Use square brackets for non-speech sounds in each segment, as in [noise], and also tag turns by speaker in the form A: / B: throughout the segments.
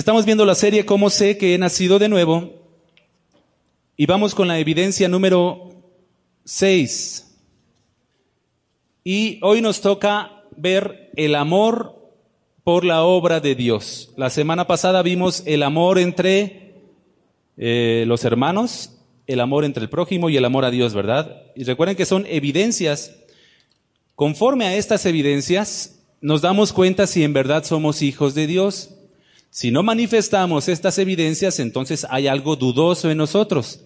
A: Estamos viendo la serie Cómo sé que he nacido de nuevo y vamos con la evidencia número 6. Y hoy nos toca ver el amor por la obra de Dios. La semana pasada vimos el amor entre eh, los hermanos, el amor entre el prójimo y el amor a Dios, ¿verdad? Y recuerden que son evidencias. Conforme a estas evidencias, nos damos cuenta si en verdad somos hijos de Dios. Si no manifestamos estas evidencias, entonces hay algo dudoso en nosotros.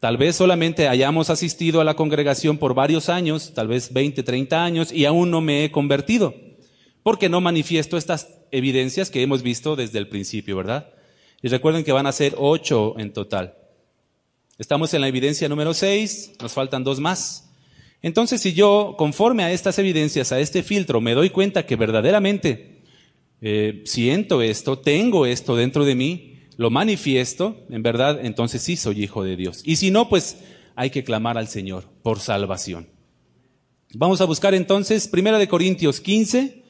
A: Tal vez solamente hayamos asistido a la congregación por varios años, tal vez 20, 30 años, y aún no me he convertido, porque no manifiesto estas evidencias que hemos visto desde el principio, ¿verdad? Y recuerden que van a ser ocho en total. Estamos en la evidencia número seis, nos faltan dos más. Entonces, si yo, conforme a estas evidencias, a este filtro, me doy cuenta que verdaderamente eh, siento esto, tengo esto dentro de mí, lo manifiesto, en verdad, entonces sí soy hijo de Dios. Y si no, pues hay que clamar al Señor por salvación. Vamos a buscar entonces Primera de Corintios 15,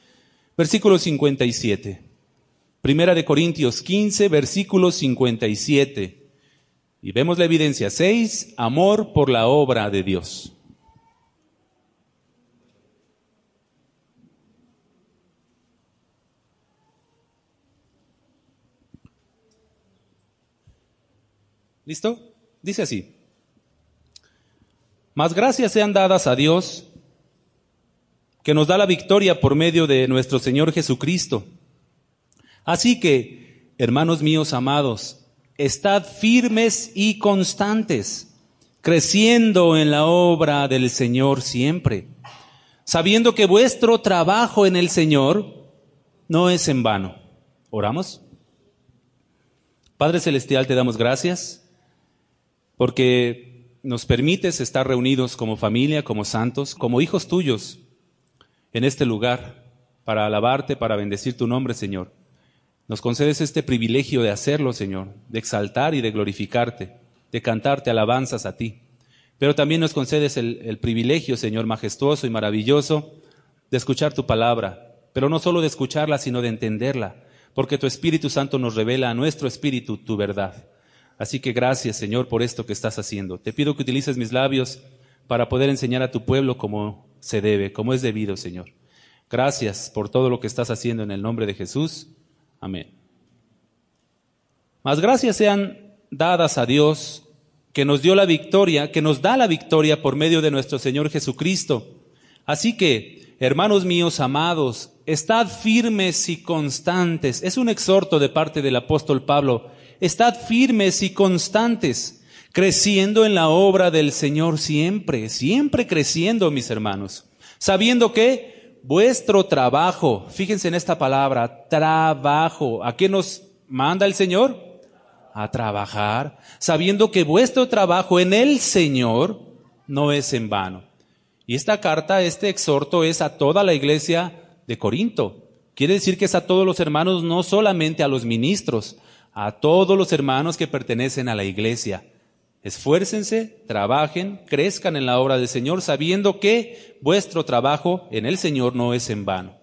A: versículo 57. Primera de Corintios 15, versículo 57. Y vemos la evidencia seis, amor por la obra de Dios. ¿Listo? Dice así. Más gracias sean dadas a Dios, que nos da la victoria por medio de nuestro Señor Jesucristo. Así que, hermanos míos amados, estad firmes y constantes, creciendo en la obra del Señor siempre, sabiendo que vuestro trabajo en el Señor no es en vano. ¿Oramos? Padre Celestial, te damos gracias porque nos permites estar reunidos como familia, como santos, como hijos tuyos en este lugar para alabarte, para bendecir tu nombre, Señor. Nos concedes este privilegio de hacerlo, Señor, de exaltar y de glorificarte, de cantarte alabanzas a ti. Pero también nos concedes el, privilegio, Señor, majestuoso y maravilloso, de escuchar tu palabra, pero no solo de escucharla, sino de entenderla, porque tu Espíritu Santo nos revela a nuestro espíritu tu verdad. Así que gracias, Señor, por esto que estás haciendo. Te pido que utilices mis labios para poder enseñar a tu pueblo como se debe, como es debido, Señor. Gracias por todo lo que estás haciendo en el nombre de Jesús. Amén. Mas gracias sean dadas a Dios que nos dio la victoria, que nos da la victoria por medio de nuestro Señor Jesucristo. Así que, hermanos míos amados, estad firmes y constantes. Es un exhorto de parte del apóstol Pablo Estad firmes y constantes, creciendo en la obra del Señor siempre, siempre creciendo, mis hermanos. Sabiendo que vuestro trabajo, fíjense en esta palabra, trabajo, ¿a qué nos manda el Señor? A trabajar, sabiendo que vuestro trabajo en el Señor no es en vano. Y esta carta, este exhorto es a toda la iglesia de Corinto. Quiere decir que es a todos los hermanos, no solamente a los ministros, a todos los hermanos que pertenecen a la iglesia. Esfuércense, trabajen, crezcan en la obra del Señor, sabiendo que vuestro trabajo en el Señor no es en vano.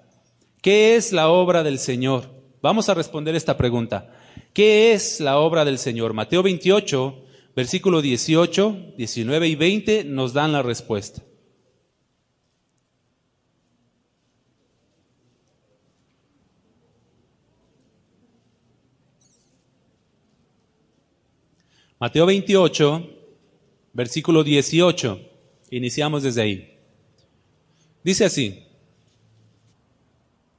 A: ¿Qué es la obra del Señor? Vamos a responder esta pregunta. ¿Qué es la obra del Señor? Mateo 28, versículo 18, 19 y 20 nos dan la respuesta. Mateo 28, versículo 18. Iniciamos desde ahí. Dice así.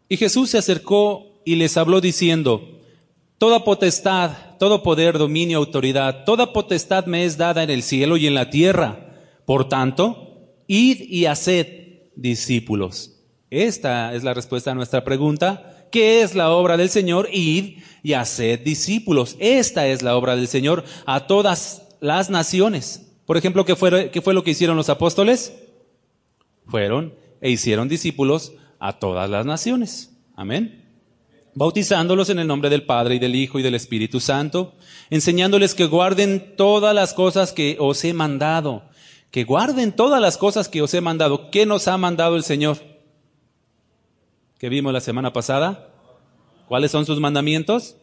A: Y Jesús se acercó y les habló diciendo, Toda potestad, todo poder, dominio, autoridad, toda potestad me es dada en el cielo y en la tierra. Por tanto, id y haced discípulos. Esta es la respuesta a nuestra pregunta. ¿Qué es la obra del Señor? Id y haced discípulos. Esta es la obra del Señor a todas las naciones. Por ejemplo, ¿qué fue, qué fue lo que hicieron los apóstoles? Fueron e hicieron discípulos a todas las naciones. Amén bautizándolos en el nombre del Padre y del Hijo y del Espíritu Santo, enseñándoles que guarden todas las cosas que os he mandado, que guarden todas las cosas que os he mandado. ¿Qué nos ha mandado el Señor? que vimos la semana pasada? ¿Cuáles son sus mandamientos?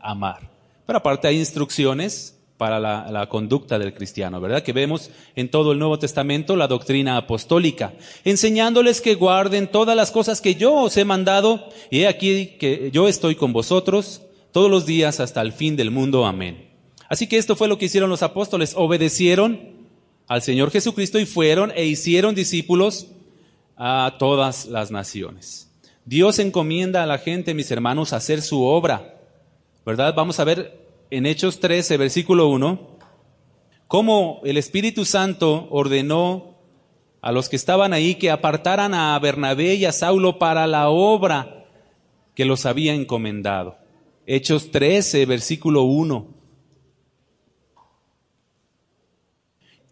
A: Amar. Pero aparte hay instrucciones para la, la, conducta del cristiano, ¿verdad? Que vemos en todo el Nuevo Testamento la doctrina apostólica, enseñándoles que guarden todas las cosas que yo os he mandado, y he aquí que yo estoy con vosotros todos los días hasta el fin del mundo, amén. Así que esto fue lo que hicieron los apóstoles, obedecieron al Señor Jesucristo y fueron e hicieron discípulos a todas las naciones. Dios encomienda a la gente, mis hermanos, a hacer su obra. ¿Verdad? Vamos a ver en Hechos 13, versículo 1, cómo el Espíritu Santo ordenó a los que estaban ahí que apartaran a Bernabé y a Saulo para la obra que los había encomendado. Hechos 13, versículo 1.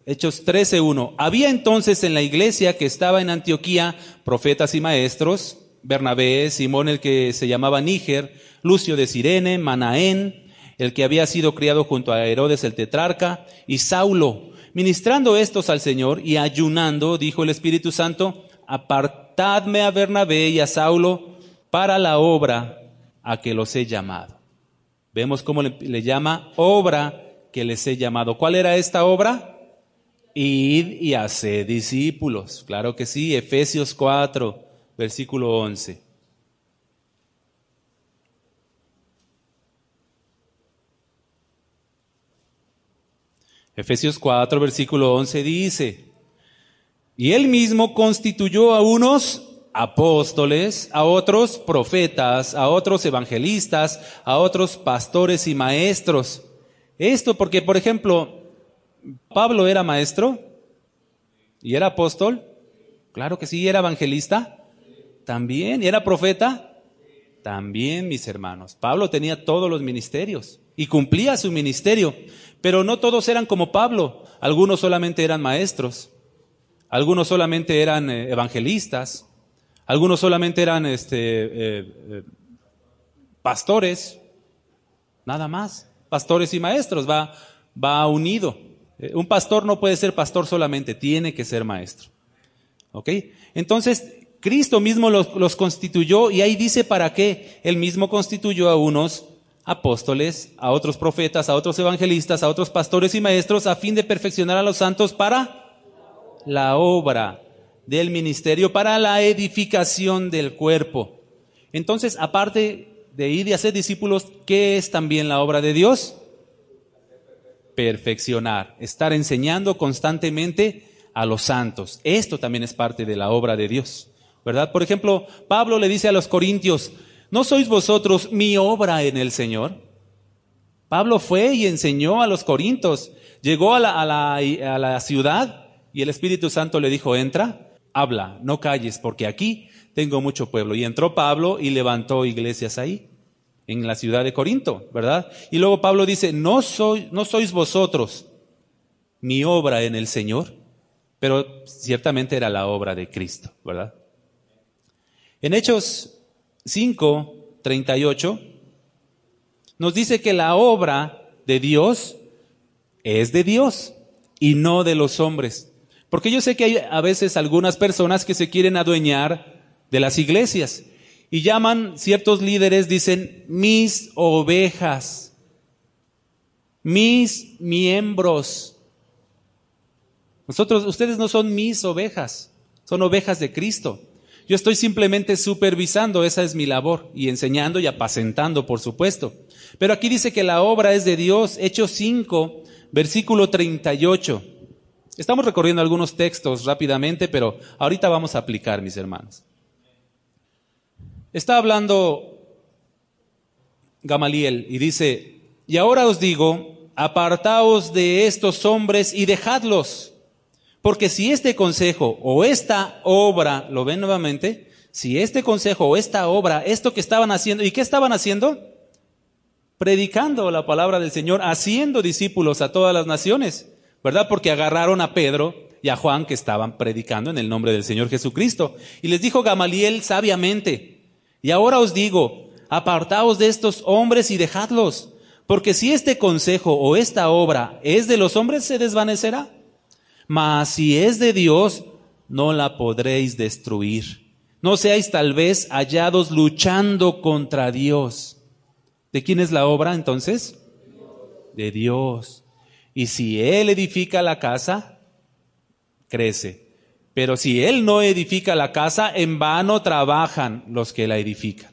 A: Hechos 13:1. Había entonces en la iglesia que estaba en Antioquía profetas y maestros, Bernabé, Simón el que se llamaba Níger, Lucio de Sirene, Manaén, el que había sido criado junto a Herodes el tetrarca, y Saulo. Ministrando estos al Señor y ayunando, dijo el Espíritu Santo, apartadme a Bernabé y a Saulo para la obra a que los he llamado. Vemos cómo le, llama obra que les he llamado. ¿Cuál era esta obra? Id y hace discípulos. Claro que sí, Efesios 4, versículo 11. Efesios 4, versículo 11 dice, y él mismo constituyó a unos apóstoles, a otros profetas, a otros evangelistas, a otros pastores y maestros. Esto porque, por ejemplo, ¿Pablo era maestro? ¿Y era apóstol? Claro que sí, era evangelista. También, ¿Y era profeta? También, mis hermanos. Pablo tenía todos los ministerios y cumplía su ministerio, pero no todos eran como Pablo. Algunos solamente eran maestros, algunos solamente eran eh, evangelistas, algunos solamente eran este, eh, eh, pastores, nada más. Pastores y maestros va, va unido. Eh, un pastor no puede ser pastor solamente, tiene que ser maestro. ¿Ok? Entonces, Cristo mismo los, los, constituyó y ahí dice para qué. Él mismo constituyó a unos apóstoles, a otros profetas, a otros evangelistas, a otros pastores y maestros, a fin de perfeccionar a los santos para la obra del ministerio, para la edificación del cuerpo. Entonces, aparte de ir y hacer discípulos, ¿qué es también la obra de Dios? perfeccionar, estar enseñando constantemente a los santos. Esto también es parte de la obra de Dios, ¿verdad? Por ejemplo, Pablo le dice a los corintios, ¿no sois vosotros mi obra en el Señor? Pablo fue y enseñó a los corintios, llegó a la, ciudad y el Espíritu Santo le dijo, entra, habla, no calles, porque aquí tengo mucho pueblo. Y entró Pablo y levantó iglesias ahí en la ciudad de Corinto, ¿verdad? Y luego Pablo dice, no, soy, no sois vosotros mi obra en el Señor, pero ciertamente era la obra de Cristo, ¿verdad? En Hechos 5, 38, nos dice que la obra de Dios es de Dios y no de los hombres. Porque yo sé que hay a veces algunas personas que se quieren adueñar de las iglesias y llaman ciertos líderes, dicen, mis ovejas, mis miembros. Nosotros, ustedes no son mis ovejas, son ovejas de Cristo. Yo estoy simplemente supervisando, esa es mi labor, y enseñando y apacentando, por supuesto. Pero aquí dice que la obra es de Dios, Hechos 5, versículo 38. Estamos recorriendo algunos textos rápidamente, pero ahorita vamos a aplicar, mis hermanos. Está hablando Gamaliel y dice, y ahora os digo, apartaos de estos hombres y dejadlos, porque si este consejo o esta obra, lo ven nuevamente, si este consejo o esta obra, esto que estaban haciendo, ¿y qué estaban haciendo? Predicando la palabra del Señor, haciendo discípulos a todas las naciones, ¿verdad? Porque agarraron a Pedro y a Juan que estaban predicando en el nombre del Señor Jesucristo. Y les dijo Gamaliel sabiamente, y ahora os digo, apartaos de estos hombres y dejadlos, porque si este consejo o esta obra es de los hombres, se desvanecerá. Mas si es de Dios, no la podréis destruir. No seáis tal vez hallados luchando contra Dios. ¿De quién es la obra entonces? De Dios. Y si Él edifica la casa, crece. Pero si Él no edifica la casa, en vano trabajan los que la edifican.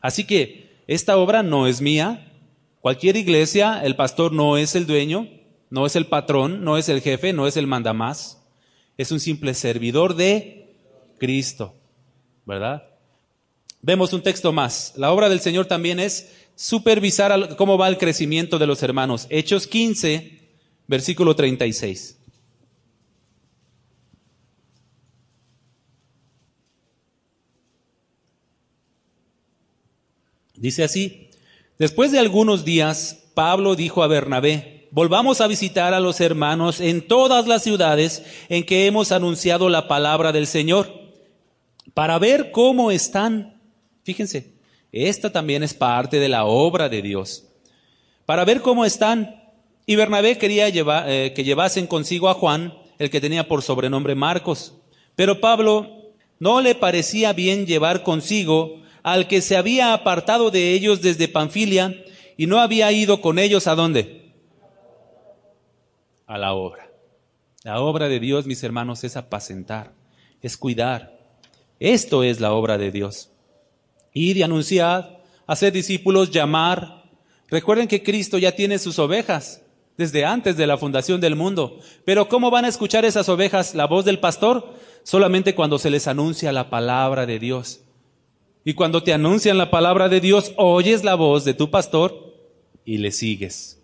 A: Así que esta obra no es mía. Cualquier iglesia, el pastor no es el dueño, no es el patrón, no es el jefe, no es el mandamás. Es un simple servidor de Cristo. ¿Verdad? Vemos un texto más. La obra del Señor también es supervisar cómo va el crecimiento de los hermanos. Hechos 15, versículo 36. Dice así, después de algunos días, Pablo dijo a Bernabé, volvamos a visitar a los hermanos en todas las ciudades en que hemos anunciado la palabra del Señor, para ver cómo están. Fíjense, esta también es parte de la obra de Dios. Para ver cómo están. Y Bernabé quería llevar, eh, que llevasen consigo a Juan, el que tenía por sobrenombre Marcos. Pero Pablo no le parecía bien llevar consigo al que se había apartado de ellos desde Panfilia y no había ido con ellos a dónde? A la obra. La obra de Dios, mis hermanos, es apacentar, es cuidar. Esto es la obra de Dios. Ir y anunciar, hacer discípulos, llamar. Recuerden que Cristo ya tiene sus ovejas desde antes de la fundación del mundo. Pero ¿cómo van a escuchar esas ovejas la voz del pastor? Solamente cuando se les anuncia la palabra de Dios. Y cuando te anuncian la palabra de Dios, oyes la voz de tu pastor y le sigues.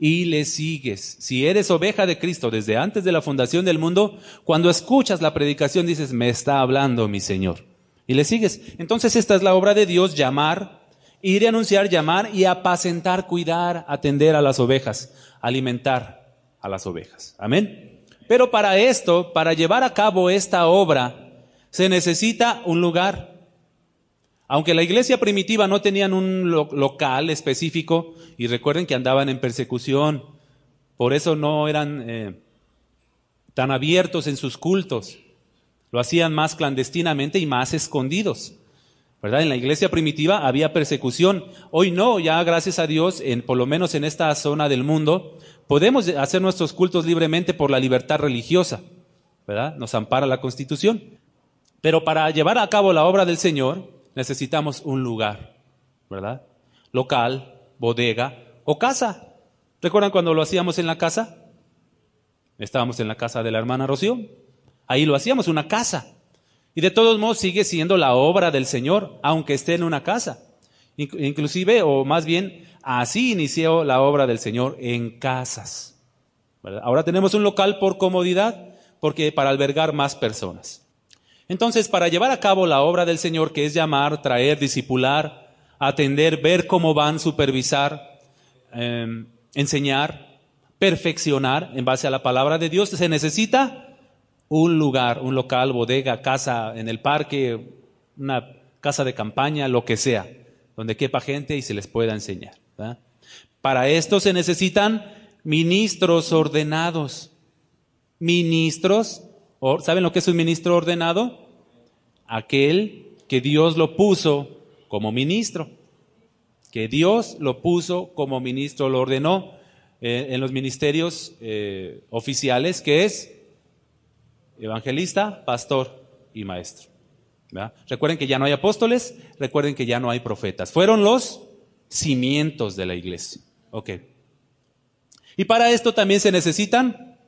A: Y le sigues. Si eres oveja de Cristo desde antes de la fundación del mundo, cuando escuchas la predicación dices, me está hablando mi Señor. Y le sigues. Entonces esta es la obra de Dios, llamar, ir a anunciar, llamar y apacentar, cuidar, atender a las ovejas, alimentar a las ovejas. Amén. Pero para esto, para llevar a cabo esta obra, se necesita un lugar aunque la iglesia primitiva no tenían un local específico, y recuerden que andaban en persecución, por eso no eran eh, tan abiertos en sus cultos, lo hacían más clandestinamente y más escondidos. ¿verdad? En la iglesia primitiva había persecución. Hoy no, ya gracias a Dios, por lo menos en esta zona del mundo, podemos hacer nuestros cultos libremente por la libertad religiosa, ¿verdad? Nos ampara la Constitución. Pero para llevar a cabo la obra del Señor, necesitamos un lugar, ¿verdad? Local, bodega o casa. ¿Recuerdan cuando lo hacíamos en la casa? Estábamos en la casa de la hermana Rocío. Ahí lo hacíamos, una casa. Y de todos modos sigue siendo la obra del Señor, aunque esté en una casa. Inclusive, o más bien, así inició la obra del Señor en casas. Ahora tenemos un local por comodidad, porque para albergar más personas. Entonces, para llevar a cabo la obra del Señor, que es llamar, traer, discipular, atender, ver cómo van, supervisar, em, enseñar, perfeccionar en base a la palabra de Dios, se necesita un lugar, un local, bodega, casa en el parque, una casa de campaña, lo que sea, donde quepa gente y se les pueda enseñar. Para esto se necesitan ministros ordenados, ministros ¿Saben lo que es un ministro ordenado? Aquel que Dios lo puso como ministro. Que Dios lo puso como ministro, lo ordenó eh, en los ministerios eh, oficiales, que es evangelista, pastor y maestro. Recuerden que ya no hay apóstoles, recuerden que ya no hay profetas. Fueron los cimientos de la iglesia. Ok. Y para esto también se necesitan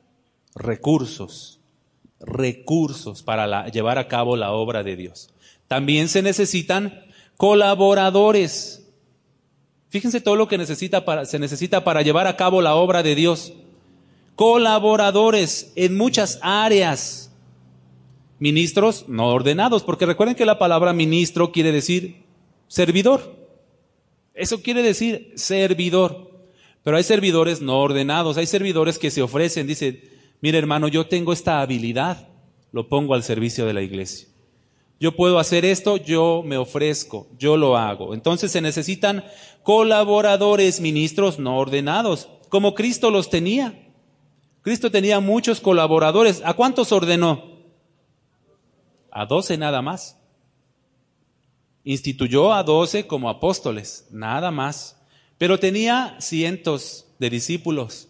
A: recursos recursos para llevar a cabo la obra de Dios. También se necesitan colaboradores. Fíjense todo lo que necesita para, se necesita para llevar a cabo la obra de Dios. Colaboradores en muchas áreas. Ministros no ordenados, porque recuerden que la palabra ministro quiere decir servidor. Eso quiere decir servidor. Pero hay servidores no ordenados, hay servidores que se ofrecen, dice, Mire hermano, yo tengo esta habilidad, lo pongo al servicio de la iglesia. Yo puedo hacer esto, yo me ofrezco, yo lo hago. Entonces se necesitan colaboradores, ministros no ordenados, como Cristo los tenía. Cristo tenía muchos colaboradores. ¿A cuántos ordenó? A doce nada más. Instituyó a doce como apóstoles, nada más. Pero tenía cientos de discípulos,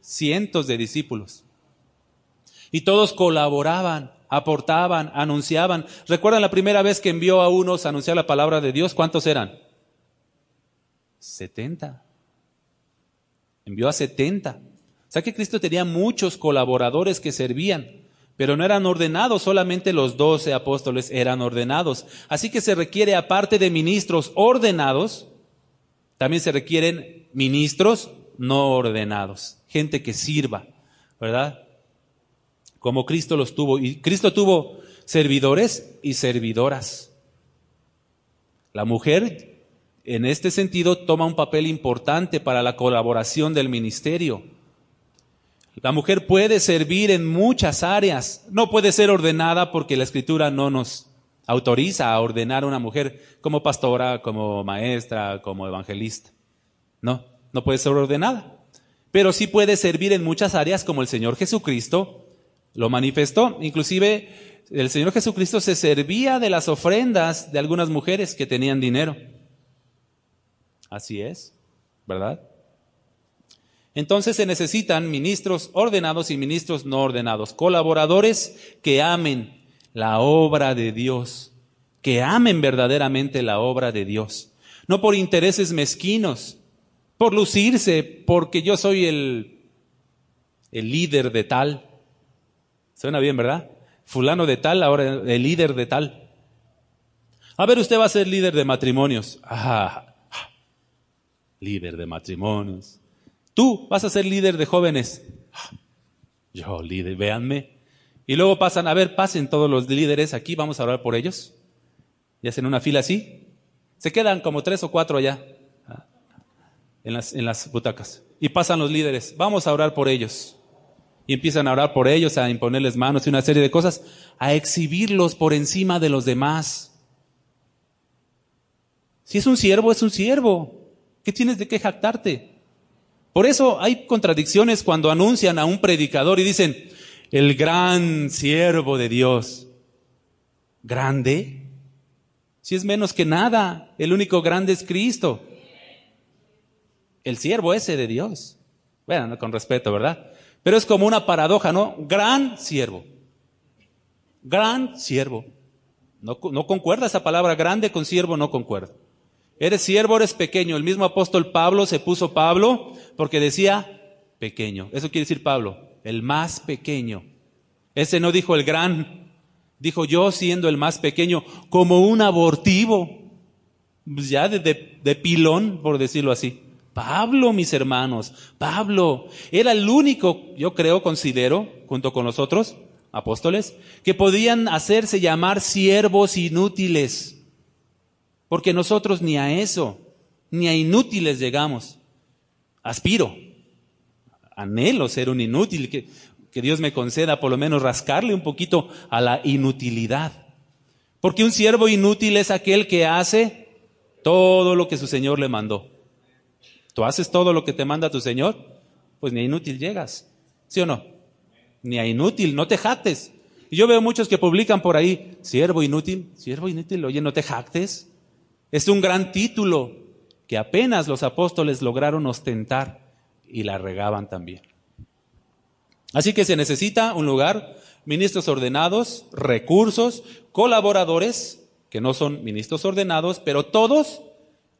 A: cientos de discípulos. Y todos colaboraban, aportaban, anunciaban. ¿Recuerdan la primera vez que envió a unos a anunciar la palabra de Dios? ¿Cuántos eran? 70. Envió a 70. O sea que Cristo tenía muchos colaboradores que servían, pero no eran ordenados, solamente los doce apóstoles eran ordenados. Así que se requiere, aparte de ministros ordenados, también se requieren ministros no ordenados, gente que sirva, ¿verdad? como Cristo los tuvo. Y Cristo tuvo servidores y servidoras. La mujer, en este sentido, toma un papel importante para la colaboración del ministerio. La mujer puede servir en muchas áreas. No puede ser ordenada porque la escritura no nos autoriza a ordenar a una mujer como pastora, como maestra, como evangelista. No, no puede ser ordenada. Pero sí puede servir en muchas áreas como el Señor Jesucristo lo manifestó. Inclusive el Señor Jesucristo se servía de las ofrendas de algunas mujeres que tenían dinero. Así es, ¿verdad? Entonces se necesitan ministros ordenados y ministros no ordenados, colaboradores que amen la obra de Dios, que amen verdaderamente la obra de Dios, no por intereses mezquinos, por lucirse, porque yo soy el, el líder de tal, Suena bien, ¿verdad? Fulano de tal, ahora el líder de tal. A ver, usted va a ser líder de matrimonios. líder de matrimonios. Tú vas a ser líder de jóvenes. yo, líder, véanme. Y luego pasan, a ver, pasen todos los líderes aquí, vamos a orar por ellos. Y hacen una fila así. Se quedan como tres o cuatro allá, en las, en las butacas. Y pasan los líderes, vamos a orar por ellos y empiezan a orar por ellos, a imponerles manos y una serie de cosas, a exhibirlos por encima de los demás. Si es un siervo, es un siervo. ¿Qué tienes de qué jactarte? Por eso hay contradicciones cuando anuncian a un predicador y dicen, el gran siervo de Dios. ¿Grande? Si es menos que nada, el único grande es Cristo. El siervo ese de Dios. Bueno, con respeto, ¿verdad? Pero es como una paradoja, ¿no? Gran siervo. Gran siervo. No, concuerda esa palabra, grande con siervo no concuerda. Eres siervo, eres pequeño. El mismo apóstol Pablo se puso Pablo porque decía pequeño. Eso quiere decir Pablo, el más pequeño. Ese no dijo el gran, dijo yo siendo el más pequeño, como un abortivo, ya de pilón, por decirlo así. Pablo, mis hermanos, Pablo era el único, yo creo, considero, junto con nosotros, apóstoles, que podían hacerse llamar siervos inútiles. Porque nosotros ni a eso, ni a inútiles llegamos. Aspiro, anhelo ser un inútil, que, que Dios me conceda por lo menos rascarle un poquito a la inutilidad. Porque un siervo inútil es aquel que hace todo lo que su Señor le mandó. Tú haces todo lo que te manda tu Señor, pues ni a inútil llegas. ¿Sí o no? Ni a inútil, no te jactes. Y yo veo muchos que publican por ahí, siervo inútil, siervo inútil, oye, no te jactes. Es un gran título que apenas los apóstoles lograron ostentar y la regaban también. Así que se necesita un lugar, ministros ordenados, recursos, colaboradores, que no son ministros ordenados, pero todos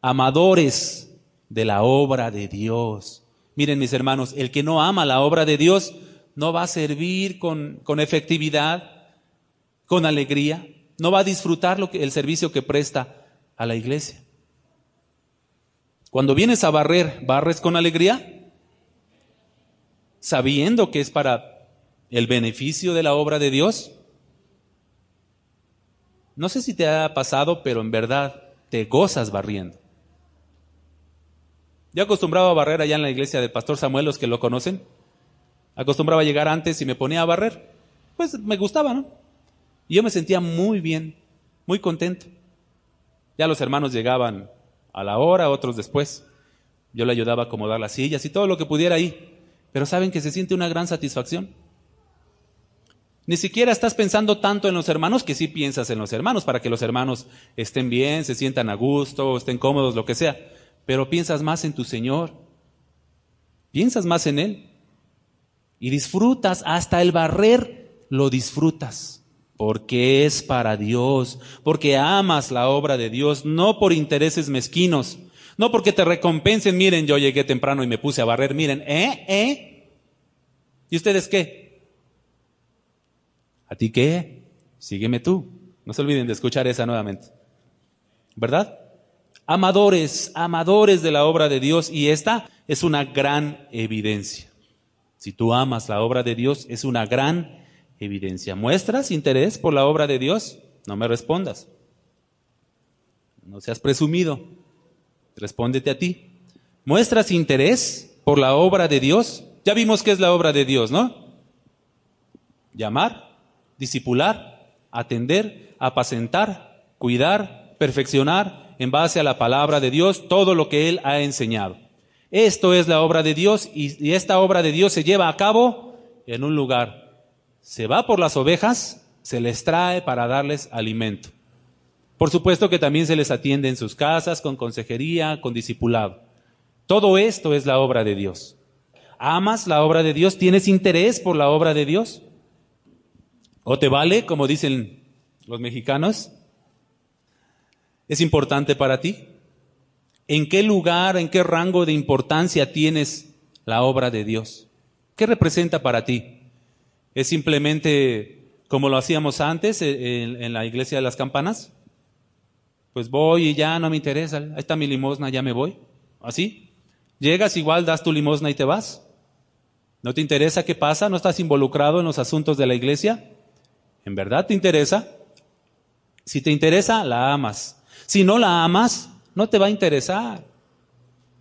A: amadores de la obra de Dios. Miren mis hermanos, el que no ama la obra de Dios no va a servir con, con efectividad, con alegría, no va a disfrutar el servicio que presta a la iglesia. Cuando vienes a barrer, ¿barres con alegría? Sabiendo que es para el beneficio de la obra de Dios. No sé si te ha pasado, pero en verdad te gozas barriendo. Yo acostumbraba a barrer allá en la iglesia del pastor Samuel, los que lo conocen. Acostumbraba a llegar antes y me ponía a barrer. Pues me gustaba, ¿no? Y yo me sentía muy bien, muy contento. Ya los hermanos llegaban a la hora, otros después. Yo le ayudaba a acomodar las sillas y todo lo que pudiera ahí. Pero saben que se siente una gran satisfacción. Ni siquiera estás pensando tanto en los hermanos que sí piensas en los hermanos para que los hermanos estén bien, se sientan a gusto, estén cómodos, lo que sea pero piensas más en tu Señor, piensas más en Él y disfrutas hasta el barrer, lo disfrutas. Porque es para Dios, porque amas la obra de Dios, no por intereses mezquinos, no porque te recompensen, miren, yo llegué temprano y me puse a barrer, miren, ¿eh? ¿eh? ¿Y ustedes qué? ¿A ti qué? Sígueme tú. No se olviden de escuchar esa nuevamente. ¿Verdad? amadores, amadores de la obra de Dios y esta es una gran evidencia. Si tú amas la obra de Dios, es una gran evidencia. ¿Muestras interés por la obra de Dios? No me respondas. No seas presumido. Respóndete a ti. ¿Muestras interés por la obra de Dios? Ya vimos que es la obra de Dios, ¿no? Llamar, disipular, atender, apacentar, cuidar, perfeccionar, en base a la palabra de Dios todo lo que Él ha enseñado. Esto es la obra de Dios y, esta obra de Dios se lleva a cabo en un lugar. Se va por las ovejas, se les trae para darles alimento. Por supuesto que también se les atiende en sus casas, con consejería, con discipulado. Todo esto es la obra de Dios. ¿Amas la obra de Dios? ¿Tienes interés por la obra de Dios? ¿O te vale, como dicen los mexicanos, es importante para ti? ¿En qué lugar, en qué rango de importancia tienes la obra de Dios? ¿Qué representa para ti? ¿Es simplemente como lo hacíamos antes eh, en, la iglesia de las campanas? Pues voy y ya no me interesa, ahí está mi limosna, ya me voy. ¿Así? Llegas igual, das tu limosna y te vas. ¿No te interesa qué pasa? ¿No estás involucrado en los asuntos de la iglesia? ¿En verdad te interesa? Si te interesa, la amas. Si no la amas, no te va a interesar.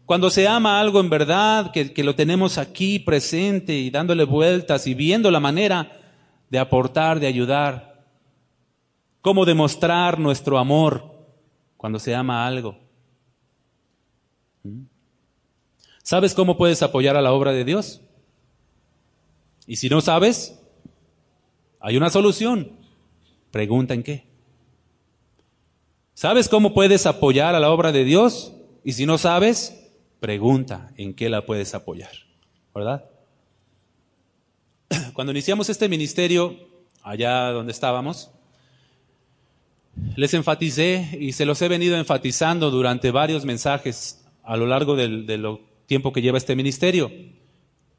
A: Cuando se ama algo en verdad, que, que, lo tenemos aquí presente y dándole vueltas y viendo la manera de aportar, de ayudar, cómo demostrar nuestro amor cuando se ama algo. ¿Mm? ¿Sabes cómo puedes apoyar a la obra de Dios? Y si no sabes, hay una solución. Pregunta en qué. ¿Sabes cómo puedes apoyar a la obra de Dios? Y si no sabes, pregunta en qué la puedes apoyar, ¿verdad? [clears throat] Cuando iniciamos este ministerio, allá donde estábamos, les enfaticé y se los he venido enfatizando durante varios mensajes a lo largo del, del tiempo que lleva este ministerio.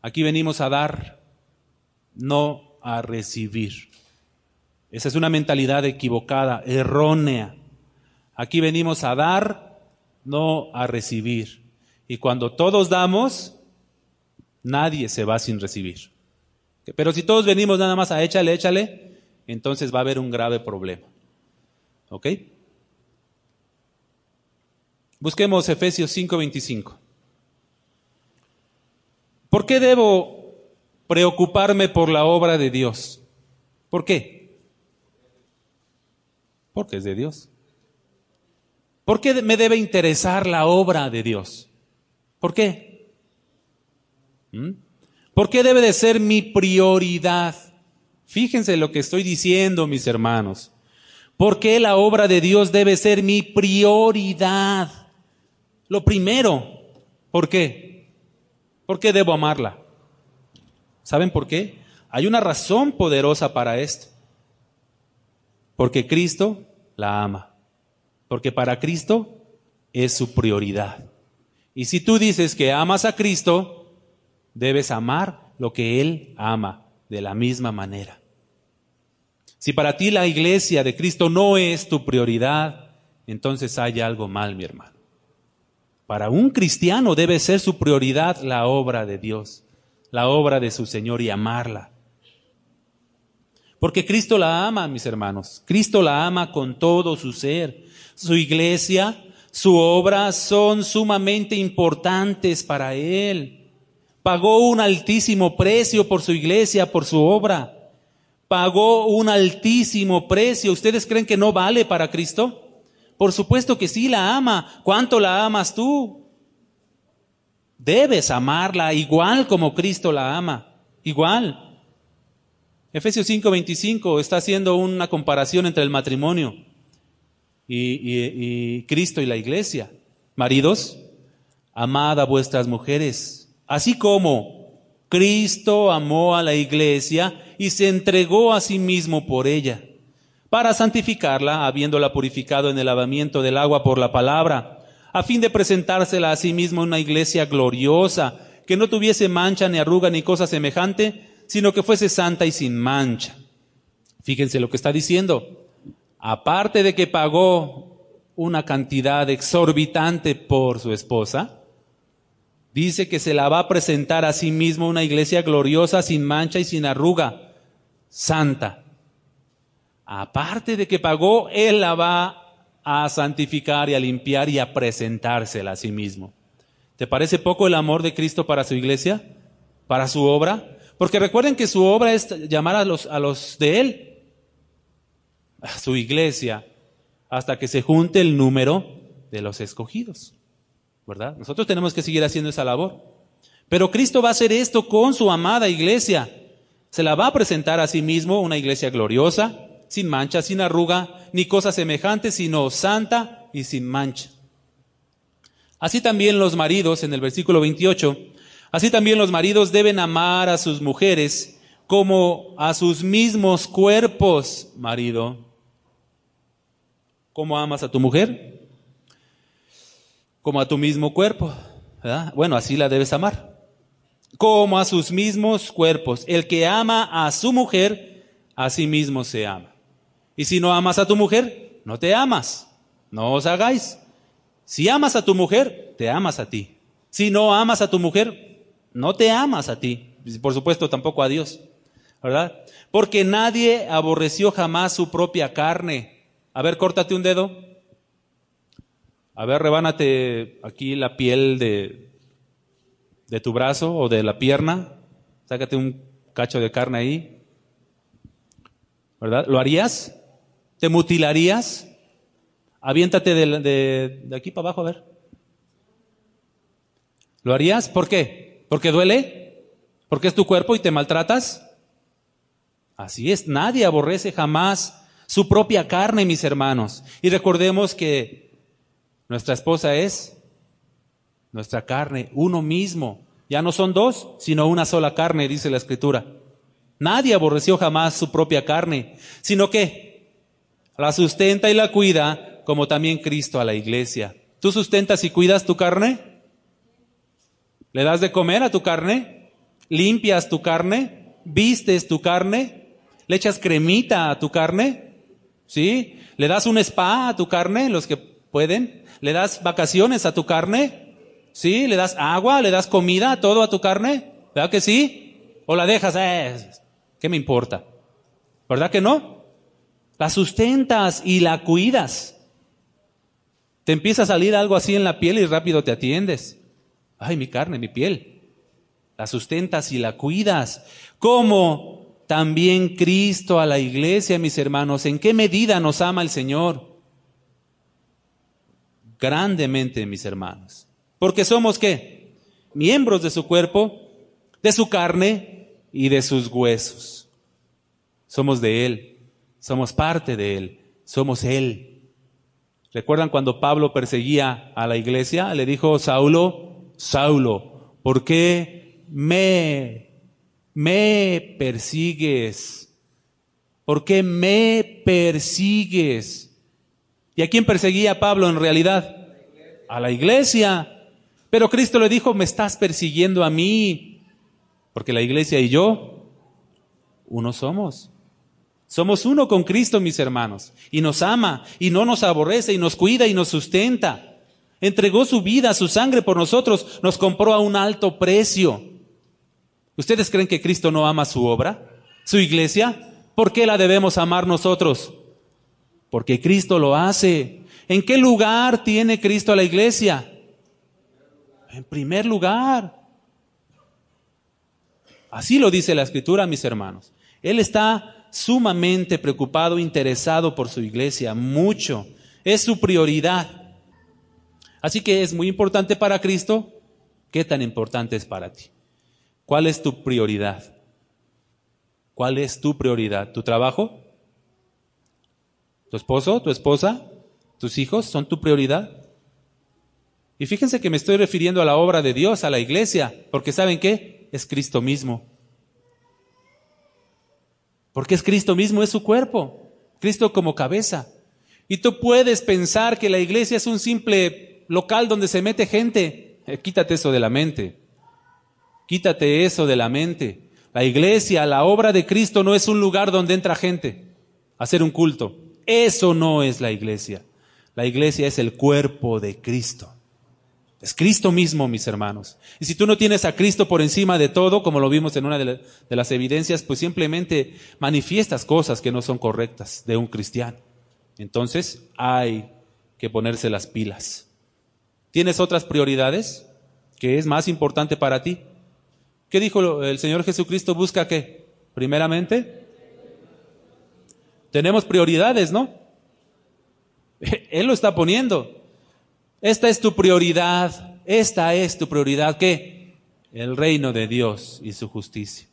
A: Aquí venimos a dar, no a recibir. Esa es una mentalidad equivocada, errónea Aquí venimos a dar, no a recibir. Y cuando todos damos, nadie se va sin recibir. Pero si todos venimos nada más a échale, échale, entonces va a haber un grave problema. ¿Ok? Busquemos Efesios 5:25. ¿Por qué debo preocuparme por la obra de Dios? ¿Por qué? Porque es de Dios. ¿Por qué me debe interesar la obra de Dios? ¿Por qué? ¿Mm? ¿Por qué debe de ser mi prioridad? Fíjense lo que estoy diciendo, mis hermanos. ¿Por qué la obra de Dios debe ser mi prioridad? Lo primero, ¿por qué? ¿Por qué debo amarla? ¿Saben por qué? Hay una razón poderosa para esto. Porque Cristo la ama. Porque para Cristo es su prioridad. Y si tú dices que amas a Cristo, debes amar lo que Él ama de la misma manera. Si para ti la iglesia de Cristo no es tu prioridad, entonces hay algo mal, mi hermano. Para un cristiano debe ser su prioridad la obra de Dios, la obra de su Señor y amarla. Porque Cristo la ama, mis hermanos. Cristo la ama con todo su ser, su iglesia, su obra son sumamente importantes para Él. Pagó un altísimo precio por su iglesia, por su obra. Pagó un altísimo precio. ¿Ustedes creen que no vale para Cristo? Por supuesto que sí, la ama. ¿Cuánto la amas tú? Debes amarla igual como Cristo la ama. Igual. Efesios 5:25 está haciendo una comparación entre el matrimonio y, Cristo y la iglesia. Maridos, amad a vuestras mujeres, así como Cristo amó a la iglesia y se entregó a sí mismo por ella, para santificarla, habiéndola purificado en el lavamiento del agua por la palabra, a fin de presentársela a sí mismo una iglesia gloriosa, que no tuviese mancha ni arruga ni cosa semejante, sino que fuese santa y sin mancha. Fíjense lo que está diciendo aparte de que pagó una cantidad exorbitante por su esposa, dice que se la va a presentar a sí mismo una iglesia gloriosa, sin mancha y sin arruga, santa. Aparte de que pagó, Él la va a santificar y a limpiar y a presentársela a sí mismo. ¿Te parece poco el amor de Cristo para su iglesia? ¿Para su obra? Porque recuerden que su obra es llamar a los, a los de Él a su iglesia hasta que se junte el número de los escogidos. ¿Verdad? Nosotros tenemos que seguir haciendo esa labor. Pero Cristo va a hacer esto con su amada iglesia. Se la va a presentar a sí mismo una iglesia gloriosa, sin mancha, sin arruga, ni cosa semejante, sino santa y sin mancha. Así también los maridos, en el versículo 28, así también los maridos deben amar a sus mujeres como a sus mismos cuerpos, marido. ¿Cómo amas a tu mujer? Como a tu mismo cuerpo. ¿verdad? Bueno, así la debes amar. Como a sus mismos cuerpos. El que ama a su mujer, a sí mismo se ama. Y si no amas a tu mujer, no te amas. No os hagáis. Si amas a tu mujer, te amas a ti. Si no amas a tu mujer, no te amas a ti. Por supuesto, tampoco a Dios. ¿Verdad? Porque nadie aborreció jamás su propia carne a ver, córtate un dedo. A ver, rebánate aquí la piel de, tu brazo o de la pierna. Sácate un cacho de carne ahí. ¿Verdad? ¿Lo harías? ¿Te mutilarías? Aviéntate de aquí para abajo, a ver. ¿Lo harías? ¿Por qué? ¿Porque duele? ¿Porque es tu cuerpo y te maltratas? Así es, nadie aborrece jamás su propia carne, mis hermanos. Y recordemos que nuestra esposa es nuestra carne, uno mismo. Ya no son dos, sino una sola carne, dice la escritura. Nadie aborreció jamás su propia carne, sino que la sustenta y la cuida, como también Cristo a la iglesia. ¿Tú sustentas y cuidas tu carne? ¿Le das de comer a tu carne? ¿Limpias tu carne? ¿Vistes tu carne? ¿Le echas cremita a tu carne? ¿Sí? ¿Le das un spa a tu carne, los que pueden? ¿Le das vacaciones a tu carne? ¿Sí? ¿Le das agua? ¿Le das comida? ¿Todo a tu carne? ¿Verdad que sí? ¿O la dejas? Eh, ¿Qué me importa? ¿Verdad que no? La sustentas y la cuidas. Te empieza a salir algo así en la piel y rápido te atiendes. Ay, mi carne, mi piel. La sustentas y la cuidas. ¿Cómo? También Cristo a la iglesia, mis hermanos. ¿En qué medida nos ama el Señor? Grandemente, mis hermanos. Porque somos qué? Miembros de su cuerpo, de su carne y de sus huesos. Somos de Él, somos parte de Él, somos Él. ¿Recuerdan cuando Pablo perseguía a la iglesia? Le dijo, Saulo, Saulo, ¿por qué me me persigues? ¿Por qué me persigues? ¿Y a quién perseguía Pablo en realidad? A la iglesia. Pero Cristo le dijo, me estás persiguiendo a mí, porque la iglesia y yo, uno somos. Somos uno con Cristo, mis hermanos, y nos ama, y no nos aborrece, y nos cuida, y nos sustenta. Entregó su vida, su sangre por nosotros, nos compró a un alto precio. ¿Ustedes creen que Cristo no ama su obra, su iglesia? ¿Por qué la debemos amar nosotros? Porque Cristo lo hace. ¿En qué lugar tiene Cristo a la iglesia? En primer lugar. Así lo dice la escritura, mis hermanos. Él está sumamente preocupado, interesado por su iglesia, mucho. Es su prioridad. Así que es muy importante para Cristo. ¿Qué tan importante es para ti? ¿Cuál es tu prioridad? ¿Cuál es tu prioridad? ¿Tu trabajo? ¿Tu esposo? ¿Tu esposa? ¿Tus hijos son tu prioridad? Y fíjense que me estoy refiriendo a la obra de Dios, a la iglesia, porque ¿saben qué? Es Cristo mismo. Porque es Cristo mismo, es su cuerpo. Cristo como cabeza. Y tú puedes pensar que la iglesia es un simple local donde se mete gente. Eh, quítate eso de la mente. Quítate eso de la mente. La iglesia, la obra de Cristo no es un lugar donde entra gente a hacer un culto. Eso no es la iglesia. La iglesia es el cuerpo de Cristo. Es Cristo mismo, mis hermanos. Y si tú no tienes a Cristo por encima de todo, como lo vimos en una de, las evidencias, pues simplemente manifiestas cosas que no son correctas de un cristiano. Entonces hay que ponerse las pilas. ¿Tienes otras prioridades? que es más importante para ti? ¿Qué dijo el Señor Jesucristo? Busca qué? Primeramente. Tenemos prioridades, ¿no? [laughs] Él lo está poniendo. Esta es tu prioridad. Esta es tu prioridad. ¿Qué? El reino de Dios y su justicia.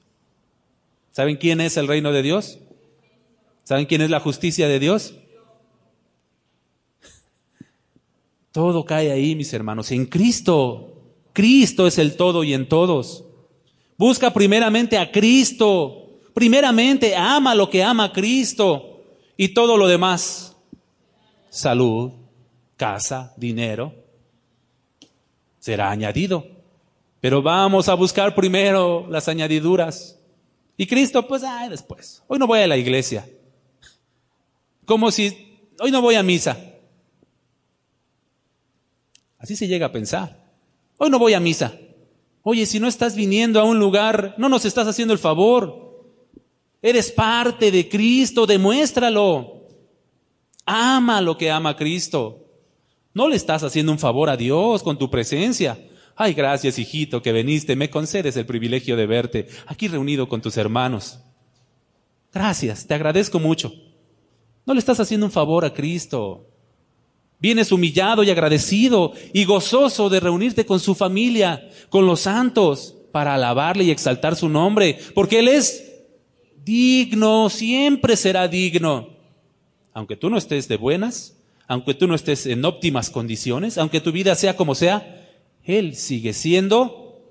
A: ¿Saben quién es el reino de Dios? ¿Saben quién es la justicia de Dios? [laughs] Todo cae ahí, mis hermanos, en Cristo. Cristo es el todo y en todos. Busca primeramente a Cristo. Primeramente ama lo que ama Cristo. Y todo lo demás. Salud, casa, dinero. Será añadido. Pero vamos a buscar primero las añadiduras. Y Cristo, pues, ay, después. Hoy no voy a la iglesia. Como si, hoy no voy a misa. Así se llega a pensar. Hoy no voy a misa. Oye, si no estás viniendo a un lugar, no nos estás haciendo el favor. Eres parte de Cristo, demuéstralo. Ama lo que ama Cristo. No le estás haciendo un favor a Dios con tu presencia. Ay, gracias, hijito, que veniste. me concedes el privilegio de verte aquí reunido con tus hermanos. Gracias, te agradezco mucho. No le estás haciendo un favor a Cristo. Vienes humillado y agradecido y gozoso de reunirte con su familia, con los santos, para alabarle y exaltar su nombre, porque Él es digno, siempre será digno. Aunque tú no estés de buenas, aunque tú no estés en óptimas condiciones, aunque tu vida sea como sea, Él sigue siendo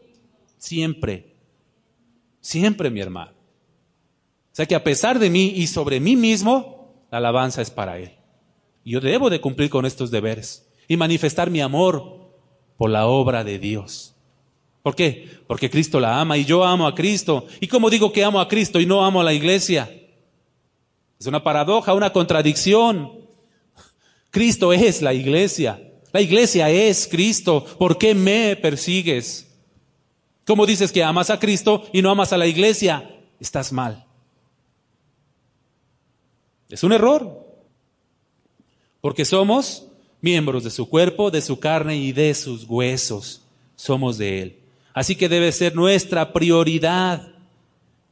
A: siempre, siempre mi hermano. O sea que a pesar de mí y sobre mí mismo, la alabanza es para Él. Yo debo de cumplir con estos deberes y manifestar mi amor por la obra de Dios. ¿Por qué? Porque Cristo la ama y yo amo a Cristo. ¿Y cómo digo que amo a Cristo y no amo a la iglesia? Es una paradoja, una contradicción. Cristo es la iglesia. La iglesia es Cristo. ¿Por qué me persigues? ¿Cómo dices que amas a Cristo y no amas a la iglesia? Estás mal. Es un error porque somos miembros de su cuerpo, de su carne y de sus huesos. Somos de Él. Así que debe ser nuestra prioridad.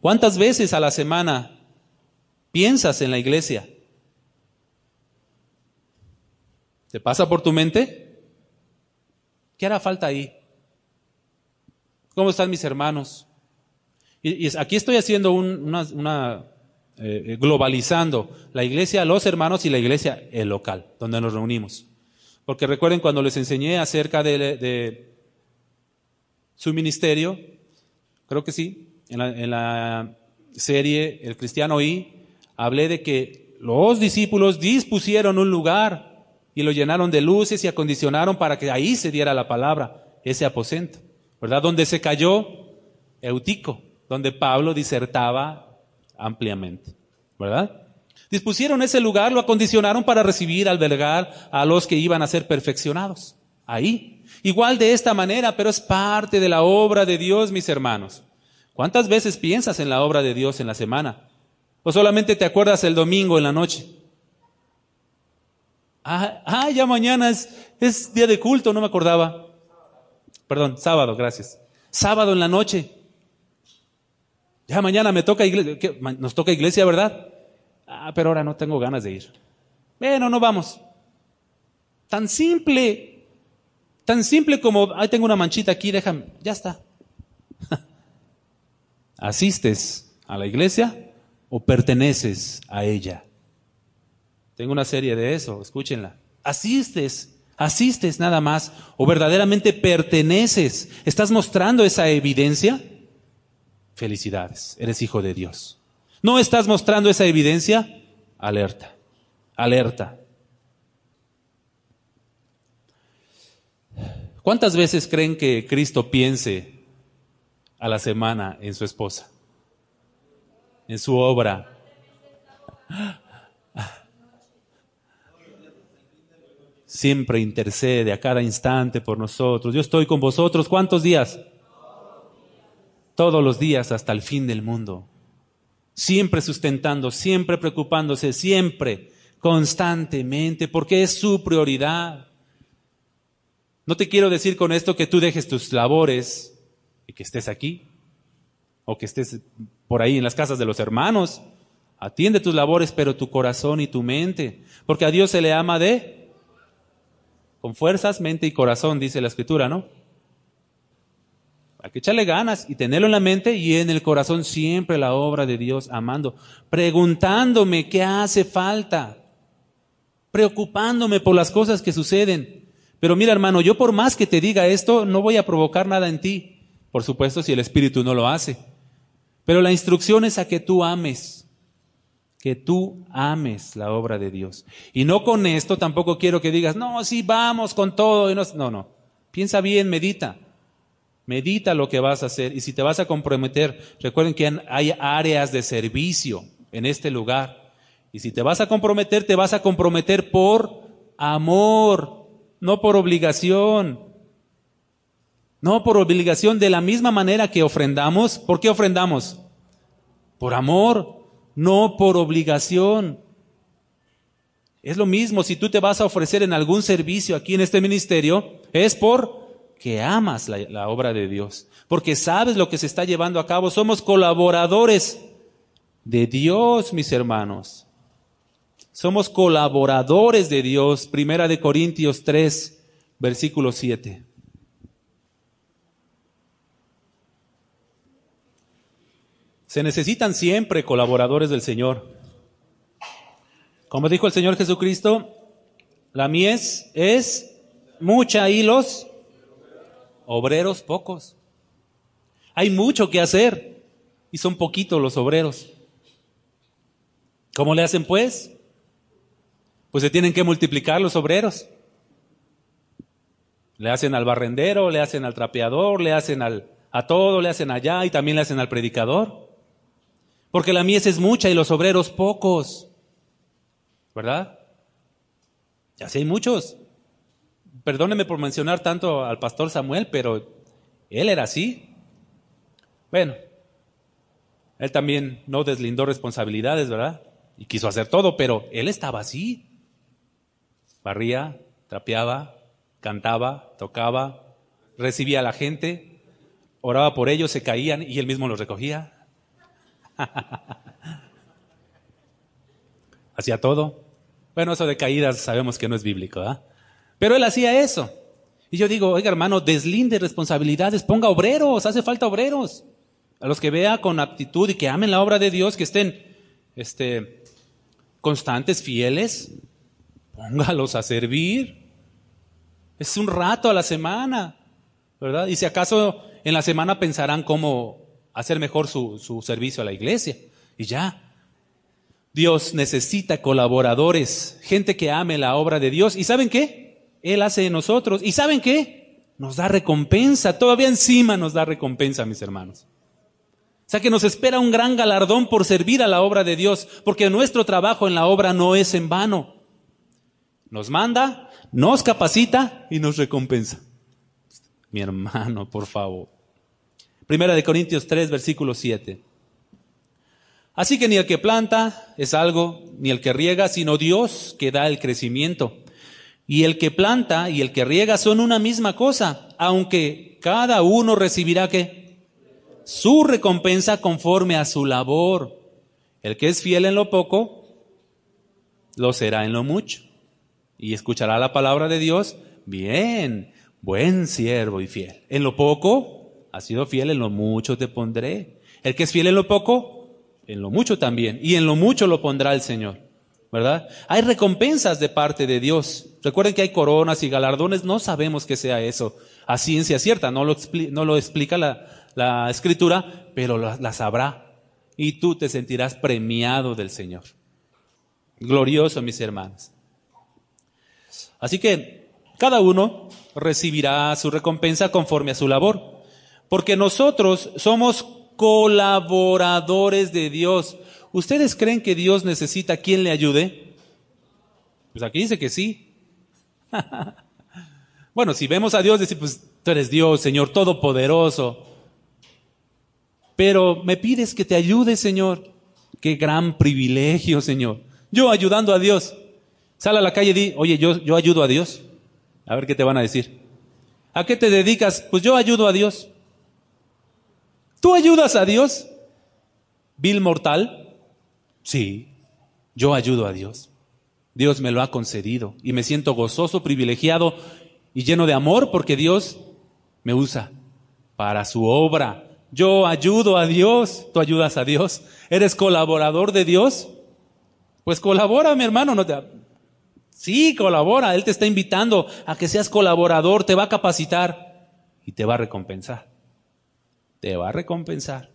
A: ¿Cuántas veces a la semana piensas en la iglesia? ¿Te pasa por tu mente? ¿Qué hará falta ahí? ¿Cómo están mis hermanos? Y, aquí estoy haciendo una eh, eh, globalizando la iglesia, los hermanos y la iglesia, el local, donde nos reunimos. Porque recuerden cuando les enseñé acerca de, su ministerio, creo que sí, en la, en la serie El Cristiano y hablé de que los discípulos dispusieron un lugar y lo llenaron de luces y acondicionaron para que ahí se diera la palabra, ese aposento, ¿verdad? Donde se cayó Eutico, donde Pablo disertaba ampliamente, ¿verdad? Dispusieron ese lugar, lo acondicionaron para recibir, albergar a los que iban a ser perfeccionados. Ahí. Igual de esta manera, pero es parte de la obra de Dios, mis hermanos. ¿Cuántas veces piensas en la obra de Dios en la semana? ¿O solamente te acuerdas el domingo en la noche? Ah, ah ya mañana es, es día de culto, no me acordaba. Perdón, sábado, gracias. Sábado en la noche. Ya mañana me toca iglesia, nos toca iglesia, ¿verdad? Ah, pero ahora no tengo ganas de ir. Bueno, no vamos. Tan simple, tan simple como, Ay, tengo una manchita aquí, déjame, ya está. [laughs] ¿Asistes a la iglesia o perteneces a ella? Tengo una serie de eso, escúchenla. Asistes, asistes nada más, o verdaderamente perteneces. ¿Estás mostrando esa evidencia? felicidades, eres hijo de Dios. ¿No estás mostrando esa evidencia? Alerta, alerta. ¿Cuántas veces creen que Cristo piense a la semana en su esposa? En su obra. Siempre intercede a cada instante por nosotros. Yo estoy con vosotros. ¿Cuántos días? todos los días hasta el fin del mundo. Siempre sustentando, siempre preocupándose, siempre, constantemente, porque es su prioridad. No te quiero decir con esto que tú dejes tus labores y que estés aquí, o que estés por ahí en las casas de los hermanos. Atiende tus labores, pero tu corazón y tu mente, porque a Dios se le ama de, con fuerzas, mente y corazón, dice la escritura, ¿no? Hay que echarle ganas y tenerlo en la mente y en el corazón siempre la obra de Dios amando, preguntándome qué hace falta, preocupándome por las cosas que suceden. Pero mira hermano, yo por más que te diga esto, no voy a provocar nada en ti, por supuesto si el Espíritu no lo hace. Pero la instrucción es a que tú ames, que tú ames la obra de Dios. Y no con esto tampoco quiero que digas, no, sí, vamos con todo. Y no, no, no. piensa bien, medita. Medita lo que vas a hacer y si te vas a comprometer, recuerden que hay áreas de servicio en este lugar. Y si te vas a comprometer, te vas a comprometer por amor, no por obligación. No por obligación, de la misma manera que ofrendamos. ¿Por qué ofrendamos? Por amor, no por obligación. Es lo mismo si tú te vas a ofrecer en algún servicio aquí en este ministerio, es por que amas la, obra de Dios, porque sabes lo que se está llevando a cabo. Somos colaboradores de Dios, mis hermanos. Somos colaboradores de Dios. Primera de Corintios 3, versículo 7. Se necesitan siempre colaboradores del Señor. Como dijo el Señor Jesucristo, la mies es mucha y los obreros pocos. Hay mucho que hacer y son poquitos los obreros. ¿Cómo le hacen pues? Pues se tienen que multiplicar los obreros. Le hacen al barrendero, le hacen al trapeador, le hacen al, a todo, le hacen allá y también le hacen al predicador. Porque la mies es mucha y los obreros pocos. ¿Verdad? Ya así hay muchos. Perdóneme por mencionar tanto al pastor Samuel, pero él era así. Bueno, él también no deslindó responsabilidades, ¿verdad? Y quiso hacer todo, pero él estaba así. Barría, trapeaba, cantaba, tocaba, recibía a la gente, oraba por ellos, se caían y él mismo los recogía. [laughs] Hacía todo. Bueno, eso de caídas sabemos que no es bíblico, ¿verdad? ¿ah? Pero él hacía eso. Y yo digo, oiga hermano, deslinde responsabilidades, ponga obreros, hace falta obreros. A los que vea con aptitud y que amen la obra de Dios, que estén este, constantes, fieles, póngalos a servir. Es un rato a la semana, ¿verdad? Y si acaso en la semana pensarán cómo hacer mejor su, su servicio a la iglesia. Y ya, Dios necesita colaboradores, gente que ame la obra de Dios. ¿Y saben qué? Él hace de nosotros. ¿Y saben qué? Nos da recompensa. Todavía encima nos da recompensa, mis hermanos. O sea que nos espera un gran galardón por servir a la obra de Dios, porque nuestro trabajo en la obra no es en vano. Nos manda, nos capacita y nos recompensa. Mi hermano, por favor. Primera de Corintios 3, versículo 7. Así que ni el que planta es algo, ni el que riega, sino Dios que da el crecimiento. Y el que planta y el que riega son una misma cosa, aunque cada uno recibirá ¿qué? su recompensa conforme a su labor. El que es fiel en lo poco, lo será en lo mucho. Y escuchará la palabra de Dios, bien, buen siervo y fiel. En lo poco, ha sido fiel, en lo mucho te pondré. El que es fiel en lo poco, en lo mucho también. Y en lo mucho lo pondrá el Señor. ¿Verdad? Hay recompensas de parte de Dios. Recuerden que hay coronas y galardones, no sabemos qué sea eso a ciencia cierta, no lo, no lo explica la, escritura, pero la, sabrá. Y tú te sentirás premiado del Señor. Glorioso, mis hermanos. Así que cada uno recibirá su recompensa conforme a su labor, porque nosotros somos colaboradores de Dios. ¿Ustedes creen que Dios necesita quien le ayude? Pues aquí dice que sí. [laughs] bueno, si vemos a Dios, decimos, pues tú eres Dios, Señor Todopoderoso. Pero me pides que te ayude, Señor. Qué gran privilegio, Señor. Yo ayudando a Dios. Sal a la calle y di, oye, yo, yo ayudo a Dios. A ver qué te van a decir. ¿A qué te dedicas? Pues yo ayudo a Dios. ¿Tú ayudas a Dios? Vil mortal. Sí, yo ayudo a Dios. Dios me lo ha concedido y me siento gozoso, privilegiado y lleno de amor porque Dios me usa para su obra. Yo ayudo a Dios, tú ayudas a Dios, eres colaborador de Dios. Pues colabora, mi hermano, no te... Sí, colabora, Él te está invitando a que seas colaborador, te va a capacitar y te va a recompensar. Te va a recompensar.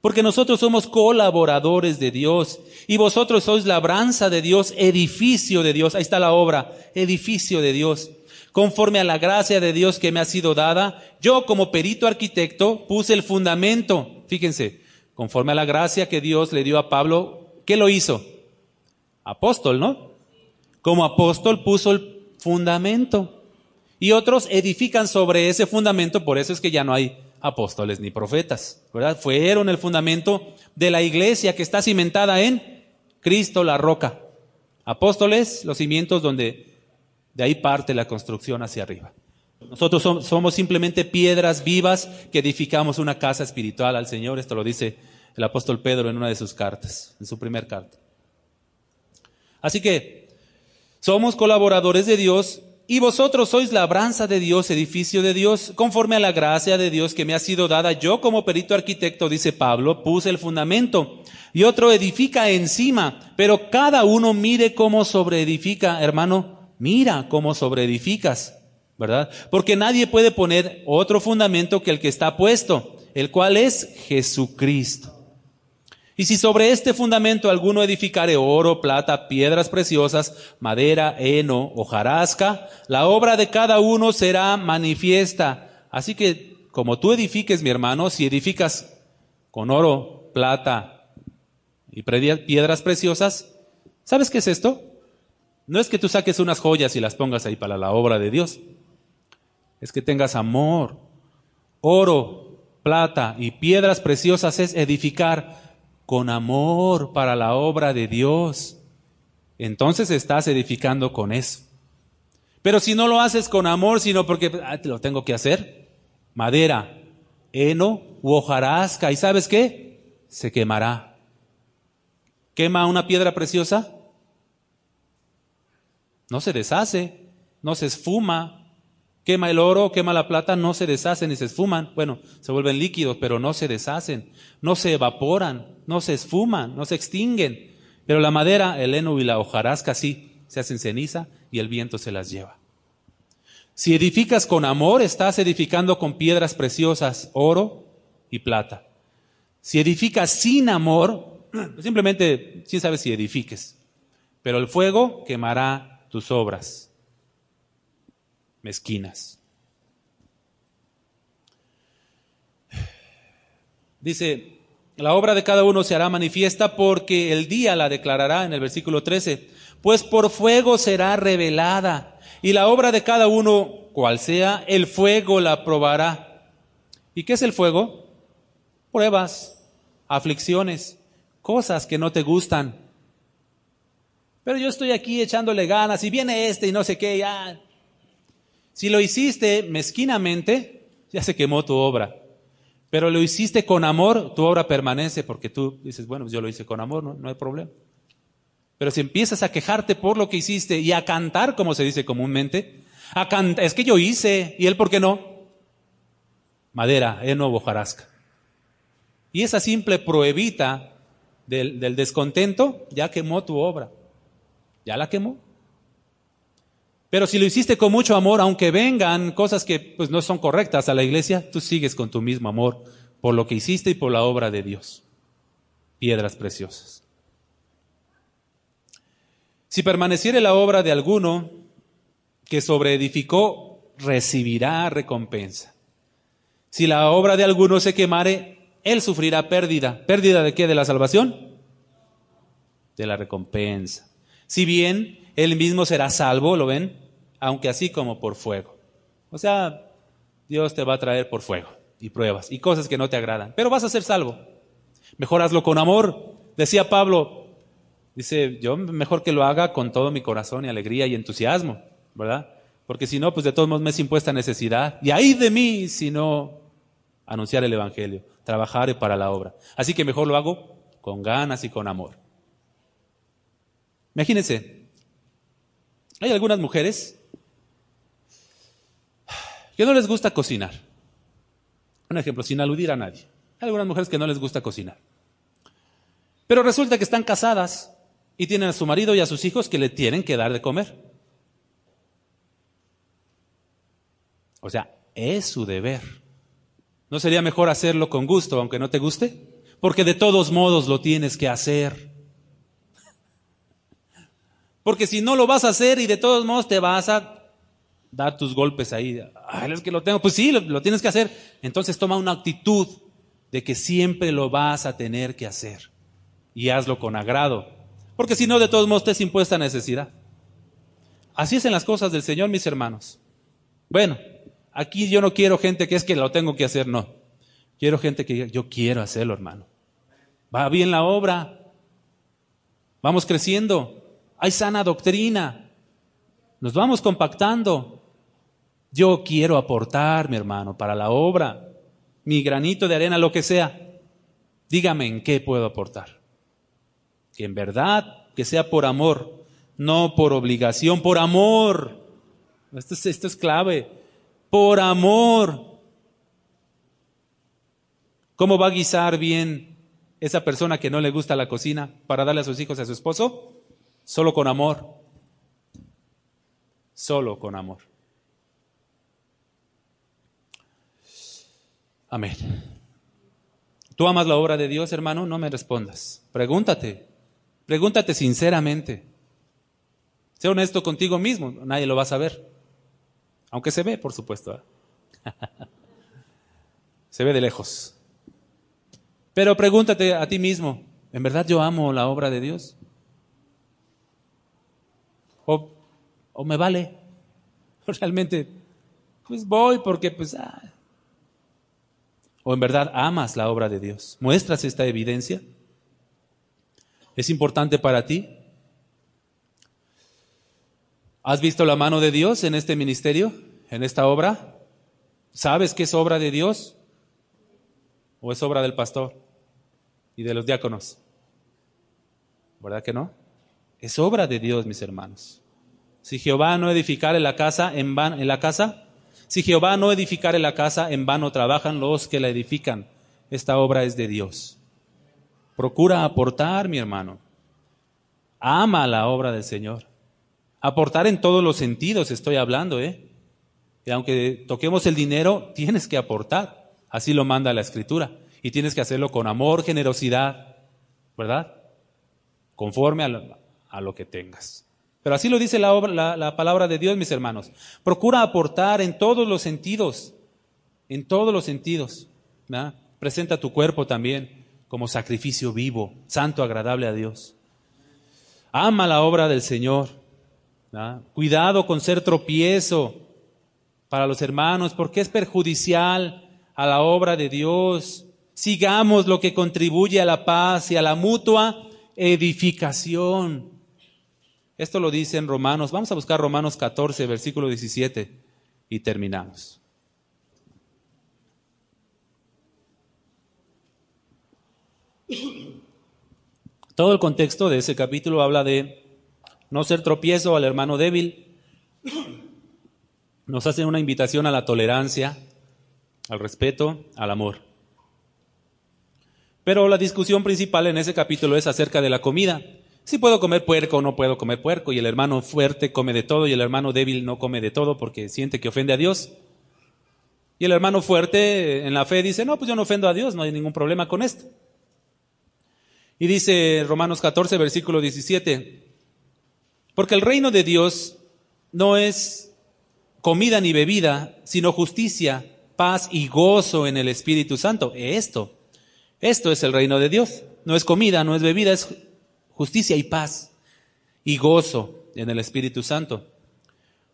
A: Porque nosotros somos colaboradores de Dios y vosotros sois labranza de Dios, edificio de Dios. Ahí está la obra, edificio de Dios. Conforme a la gracia de Dios que me ha sido dada, yo como perito arquitecto puse el fundamento. Fíjense, conforme a la gracia que Dios le dio a Pablo, ¿qué lo hizo? Apóstol, ¿no? Como apóstol puso el fundamento. Y otros edifican sobre ese fundamento, por eso es que ya no hay apóstoles ni profetas, ¿verdad? Fueron el fundamento de la iglesia que está cimentada en Cristo la roca. Apóstoles, los cimientos donde de ahí parte la construcción hacia arriba. Nosotros somos simplemente piedras vivas que edificamos una casa espiritual al Señor. Esto lo dice el apóstol Pedro en una de sus cartas, en su primer carta. Así que somos colaboradores de Dios y vosotros sois labranza de Dios, edificio de Dios, conforme a la gracia de Dios que me ha sido dada. Yo como perito arquitecto, dice Pablo, puse el fundamento y otro edifica encima, pero cada uno mire cómo sobreedifica, hermano, mira cómo sobreedificas, ¿verdad? Porque nadie puede poner otro fundamento que el que está puesto, el cual es Jesucristo. Y si sobre este fundamento alguno edificare oro, plata, piedras preciosas, madera, heno, hojarasca, la obra de cada uno será manifiesta. Así que como tú edifiques, mi hermano, si edificas con oro, plata y piedras preciosas, ¿sabes qué es esto? No es que tú saques unas joyas y las pongas ahí para la obra de Dios. Es que tengas amor, oro, plata y piedras preciosas es edificar con amor para la obra de Dios, entonces estás edificando con eso. Pero si no lo haces con amor, sino porque ah, te lo tengo que hacer, madera, heno u hojarasca, ¿y sabes qué? Se quemará. ¿Quema una piedra preciosa? No se deshace, no se esfuma, Quema el oro, quema la plata, no se deshacen y se esfuman. Bueno, se vuelven líquidos, pero no se deshacen, no se evaporan, no se esfuman, no se extinguen. Pero la madera, el heno y la hojarasca sí, se hacen ceniza y el viento se las lleva. Si edificas con amor, estás edificando con piedras preciosas, oro y plata. Si edificas sin amor, [clears throat] simplemente, quién sabe si edifiques, pero el fuego quemará tus obras mezquinas. Dice, la obra de cada uno se hará manifiesta porque el día la declarará en el versículo 13, pues por fuego será revelada y la obra de cada uno, cual sea, el fuego la probará. ¿Y qué es el fuego? Pruebas, aflicciones, cosas que no te gustan. Pero yo estoy aquí echándole ganas y viene este y no sé qué, ya. Si lo hiciste mezquinamente, ya se quemó tu obra. Pero lo hiciste con amor, tu obra permanece porque tú dices, bueno, pues yo lo hice con amor, no, hay problema. Pero si empiezas a quejarte por lo que hiciste y a cantar, como se dice comúnmente, a es que yo hice, y él por qué no. Madera, él no hojarasca. Y esa simple pruebita del descontento ya quemó tu obra. Ya la quemó. Pero si lo hiciste con mucho amor, aunque vengan cosas que pues, no son correctas a la iglesia, tú sigues con tu mismo amor por lo que hiciste y por la obra de Dios. Piedras preciosas. Si permaneciere la obra de alguno que sobreedificó, recibirá recompensa. Si la obra de alguno se quemare, él sufrirá pérdida. ¿Pérdida de qué? ¿De la salvación? De la recompensa. Si bien él mismo será salvo, ¿lo ven? Aunque así como por fuego. O sea, Dios te va a traer por fuego y pruebas y cosas que no te agradan, pero vas a ser salvo. Mejor hazlo con amor. Decía Pablo, dice, yo mejor que lo haga con todo mi corazón y alegría y entusiasmo, ¿verdad? Porque si no, pues de todos modos me es impuesta necesidad. Y ahí de mí, si no, anunciar el Evangelio, trabajar para la obra. Así que mejor lo hago con ganas y con amor. Imagínense, hay algunas mujeres que no les gusta cocinar. Un ejemplo, sin aludir a nadie. Hay algunas mujeres que no les gusta cocinar. Pero resulta que están casadas y tienen a su marido y a sus hijos que le tienen que dar de comer. O sea, es su deber. ¿No sería mejor hacerlo con gusto, aunque no te guste? Porque de todos modos lo tienes que hacer. Porque si no lo vas a hacer y de todos modos te vas a dar tus golpes ahí. Ay, es que lo tengo. Pues sí, lo, tienes que hacer. Entonces toma una actitud de que siempre lo vas a tener que hacer. Y hazlo con agrado. Porque si no, de todos modos te es impuesta necesidad. Así es en las cosas del Señor, mis hermanos. Bueno, aquí yo no quiero gente que es que lo tengo que hacer, no. Quiero gente que yo quiero hacerlo, hermano. Va bien la obra. Vamos creciendo hay sana doctrina, nos vamos compactando. Yo quiero aportar, mi hermano, para la obra, mi granito de arena, lo que sea. Dígame en qué puedo aportar. Que en verdad, que sea por amor, no por obligación, por amor. Esto es, clave. Por amor. ¿Cómo va a guisar bien esa persona que no le gusta la cocina para darle a sus hijos a su esposo? Solo con amor. Solo con amor. Amén. ¿Tú amas la obra de Dios, hermano? No me respondas. Pregúntate. Pregúntate sinceramente. Sé honesto contigo mismo. Nadie lo va a saber. Aunque se ve, por supuesto. ¿eh? [laughs] se ve de lejos. Pero pregúntate a ti mismo. ¿En verdad yo amo la obra de Dios? O, o me vale. [laughs] Realmente, pues voy porque pues... Ah. O en verdad amas la obra de Dios. ¿Muestras esta evidencia? ¿Es importante para ti? ¿Has visto la mano de Dios en este ministerio, en esta obra? ¿Sabes que es obra de Dios? ¿O es obra del pastor y de los diáconos? ¿Verdad que no? Es obra de Dios, mis hermanos. Si Jehová no edificare la casa en vano, la casa, si Jehová no la casa, en vano trabajan los que la edifican. Esta obra es de Dios. Procura aportar, mi hermano. Ama la obra del Señor. Aportar en todos los sentidos, estoy hablando, ¿eh? Y aunque toquemos el dinero, tienes que aportar. Así lo manda la Escritura. Y tienes que hacerlo con amor, generosidad, ¿verdad? Conforme a la, a lo que tengas. Pero así lo dice la, obra, la, palabra de Dios, mis hermanos. Procura aportar en todos los sentidos, en todos los sentidos. Presenta tu cuerpo también como sacrificio vivo, santo, agradable a Dios. Ama la obra del Señor. Cuidado con ser tropiezo para los hermanos, porque es perjudicial a la obra de Dios. Sigamos lo que contribuye a la paz y a la mutua edificación. Esto lo dice en Romanos. Vamos a buscar Romanos 14, versículo 17 y terminamos. Todo el contexto de ese capítulo habla de no ser tropiezo al hermano débil. Nos hace una invitación a la tolerancia, al respeto, al amor. Pero la discusión principal en ese capítulo es acerca de la comida. Si puedo comer puerco o no puedo comer puerco, y el hermano fuerte come de todo, y el hermano débil no come de todo porque siente que ofende a Dios. Y el hermano fuerte eh, en la fe dice, no, pues yo no ofendo a Dios, no hay ningún problema con esto. Y dice Romanos 14, versículo 17, porque el reino de Dios no es comida ni bebida, sino justicia, paz y gozo en el Espíritu Santo. Esto, esto es el reino de Dios. No es comida, no es bebida, es justicia y paz y gozo en el Espíritu Santo.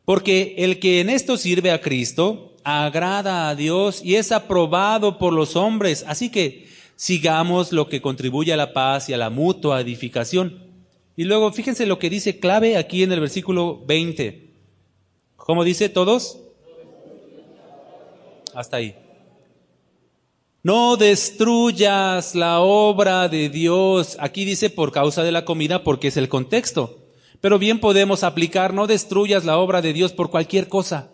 A: Porque el que en esto sirve a Cristo agrada a Dios y es aprobado por los hombres. Así que sigamos lo que contribuye a la paz y a la mutua edificación. Y luego fíjense lo que dice clave aquí en el versículo 20. ¿Cómo dice todos? Hasta ahí. No destruyas la obra de Dios. Aquí dice por causa de la comida porque es el contexto. Pero bien podemos aplicar, no destruyas la obra de Dios por cualquier cosa,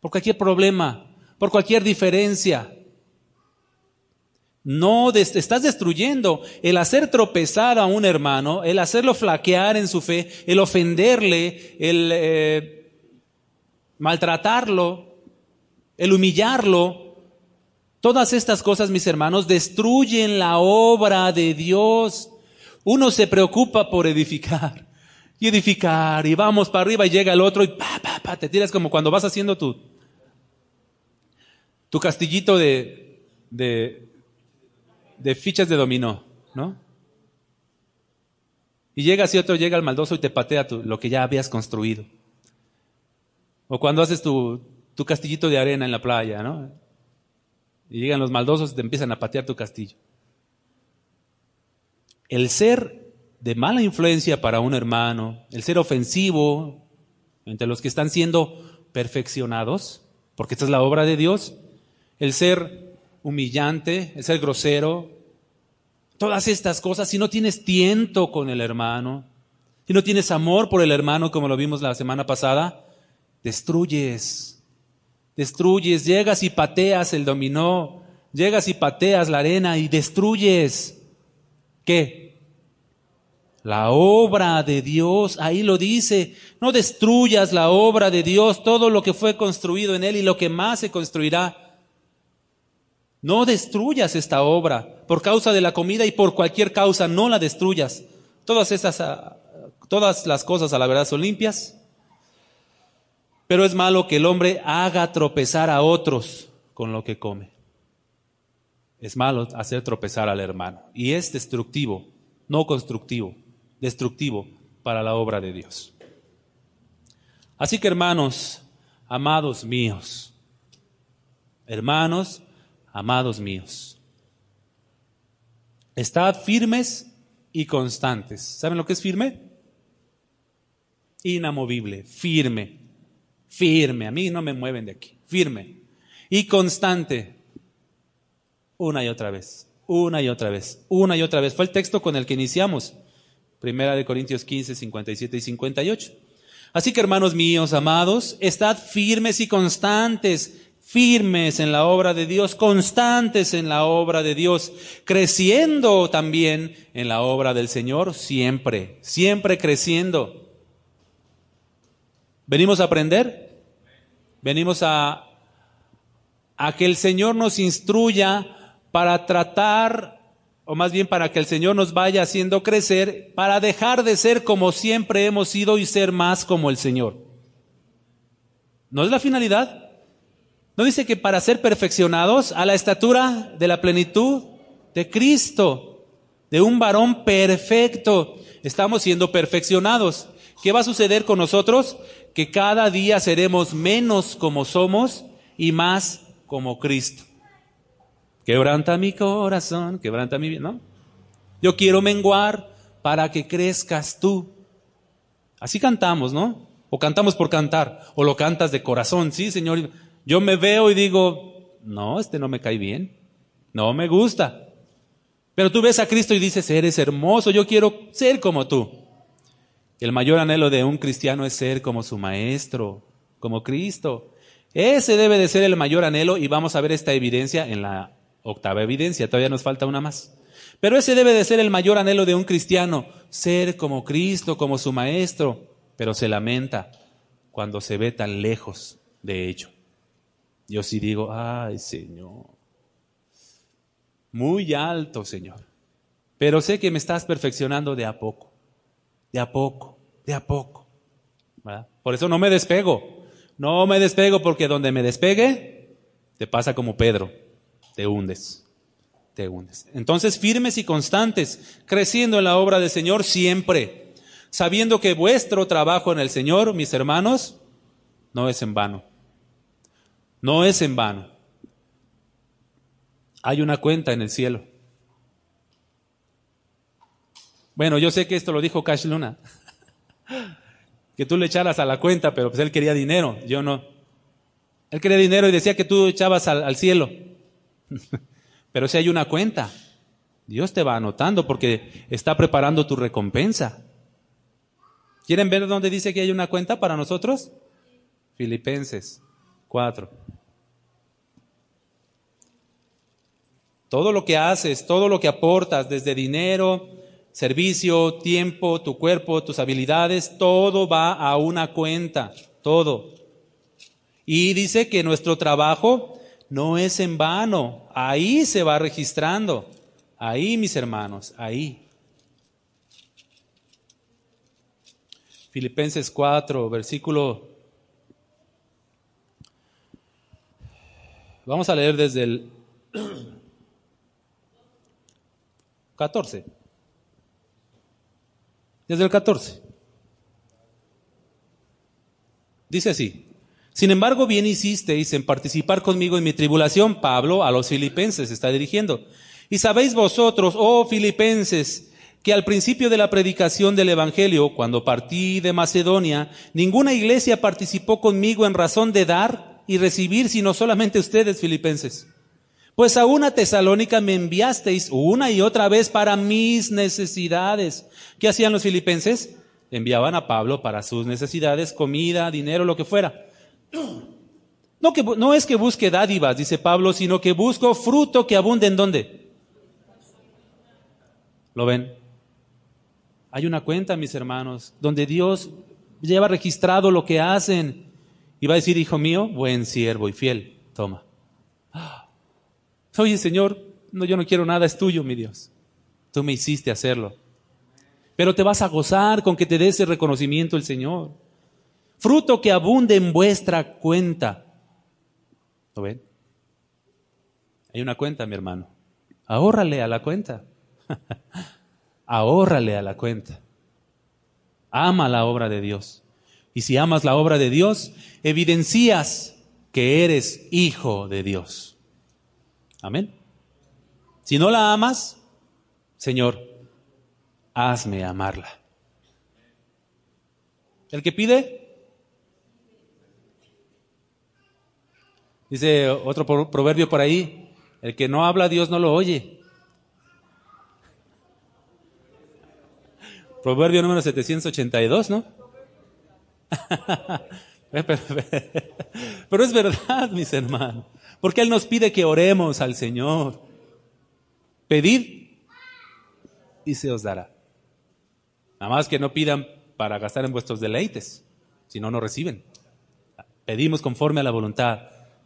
A: por cualquier problema, por cualquier diferencia. No estás destruyendo el hacer tropezar a un hermano, el hacerlo flaquear en su fe, el ofenderle, el eh, maltratarlo, el humillarlo. Todas estas cosas, mis hermanos, destruyen la obra de Dios. Uno se preocupa por edificar y edificar y vamos para arriba y llega el otro y pa, pa, pa, te tiras como cuando vas haciendo tu, tu castillito de, de, de fichas de dominó, ¿no? Y llega y otro, llega el maldoso y te patea tu, lo que ya habías construido. O cuando haces tu, tu castillito de arena en la playa, ¿no? Y llegan los maldosos y te empiezan a patear tu castillo. El ser de mala influencia para un hermano, el ser ofensivo entre los que están siendo perfeccionados, porque esta es la obra de Dios, el ser humillante, el ser grosero, todas estas cosas, si no tienes tiento con el hermano, si no tienes amor por el hermano como lo vimos la semana pasada, destruyes Destruyes, llegas y pateas el dominó, llegas y pateas la arena y destruyes. ¿Qué? La obra de Dios, ahí lo dice, no destruyas la obra de Dios, todo lo que fue construido en él y lo que más se construirá. No destruyas esta obra por causa de la comida y por cualquier causa, no la destruyas. Todas esas, ah, todas las cosas a la verdad son limpias, pero es malo que el hombre haga tropezar a otros con lo que come. Es malo hacer tropezar al hermano. Y es destructivo, no constructivo, destructivo para la obra de Dios. Así que hermanos, amados míos, hermanos, amados míos, estad firmes y constantes. ¿Saben lo que es firme? Inamovible, firme firme, a mí no me mueven de aquí, firme y constante, una y otra vez, una y otra vez, una y otra vez. Fue el texto con el que iniciamos, Primera de Corintios 15, 57 y 58. Así que hermanos míos, amados, estad firmes y constantes, firmes en la obra de Dios, constantes en la obra de Dios, creciendo también en la obra del Señor, siempre, siempre creciendo. ¿Venimos a aprender? Venimos a, que el Señor nos instruya para tratar, o más bien para que el Señor nos vaya haciendo crecer, para dejar de ser como siempre hemos sido y ser más como el Señor. ¿No es la finalidad? ¿No dice que para ser perfeccionados a la estatura de la plenitud de Cristo, de un varón perfecto, estamos siendo perfeccionados? ¿Qué va a suceder con nosotros? que cada día seremos menos como somos y más como Cristo. Quebranta mi corazón, quebranta mi vida, ¿no? Yo quiero menguar para que crezcas tú. Así cantamos, ¿no? O cantamos por cantar, o lo cantas de corazón, sí, Señor. Yo me veo y digo, no, este no me cae bien, no me gusta. Pero tú ves a Cristo y dices, eres hermoso, yo quiero ser como tú. El mayor anhelo de un cristiano es ser como su maestro, como Cristo. Ese debe de ser el mayor anhelo y vamos a ver esta evidencia en la octava evidencia, todavía nos falta una más. Pero ese debe de ser el mayor anhelo de un cristiano, ser como Cristo, como su maestro, pero se lamenta cuando se ve tan lejos de ello. Yo sí digo, ay Señor, muy alto Señor, pero sé que me estás perfeccionando de a poco de a poco, de a poco. Por eso no me despego, no me despego porque donde me despegue, te pasa como Pedro, te hundes, te hundes. Entonces firmes y constantes, creciendo en la obra del Señor siempre, sabiendo que vuestro trabajo en el Señor, mis hermanos, no es en vano, no es en vano. Hay una cuenta en el cielo bueno, yo sé que esto lo dijo Cash Luna. [laughs] que tú le echaras a la cuenta, pero pues él quería dinero, yo no. Él quería dinero y decía que tú echabas al, al cielo. [laughs] pero si hay una cuenta, Dios te va anotando porque está preparando tu recompensa. ¿Quieren ver dónde dice que hay una cuenta para nosotros? Filipenses 4. Todo lo que haces, todo lo que aportas, desde dinero, servicio, tiempo, tu cuerpo, tus habilidades, todo va a una cuenta, todo. Y dice que nuestro trabajo no es en vano, ahí se va registrando, ahí mis hermanos, ahí. Filipenses 4, versículo... Vamos a leer desde el 14. [clears throat] Desde el 14. Dice así. Sin embargo, bien hicisteis en participar conmigo en mi tribulación, Pablo a los filipenses está dirigiendo. Y sabéis vosotros, oh filipenses, que al principio de la predicación del Evangelio, cuando partí de Macedonia, ninguna iglesia participó conmigo en razón de dar y recibir, sino solamente ustedes, filipenses. Pues a una tesalónica me enviasteis una y otra vez para mis necesidades. ¿Qué hacían los filipenses? Enviaban a Pablo para sus necesidades, comida, dinero, lo que fuera. [clears throat] No, es que busque dádivas, dice Pablo, sino que busco fruto que abunde en dónde. ¿Lo ven? Hay una cuenta, mis hermanos, donde Dios lleva registrado lo que hacen y va a decir, hijo mío, buen siervo y fiel, toma. Oye, Señor, no, yo no quiero nada, es tuyo, mi Dios. Tú me hiciste hacerlo. Pero te vas a gozar con que te dé ese reconocimiento el Señor. Fruto que abunde en vuestra cuenta. ¿Lo ven? Hay una cuenta, mi hermano. Ahórrale a la cuenta. [laughs] Ahórrale a la cuenta. Ama la obra de Dios. Y si amas la obra de Dios, evidencias que eres hijo de Dios. Amén. Si no la amas, Señor, hazme amarla. El que pide, dice otro proverbio por ahí, el que no habla Dios no lo oye. Proverbio número 782, ¿no? [laughs] Pero es verdad, mis hermanos. Porque Él nos pide que oremos al Señor. Pedid y se os dará. Nada más que no pidan para gastar en vuestros deleites, si no, no reciben. Pedimos conforme a la voluntad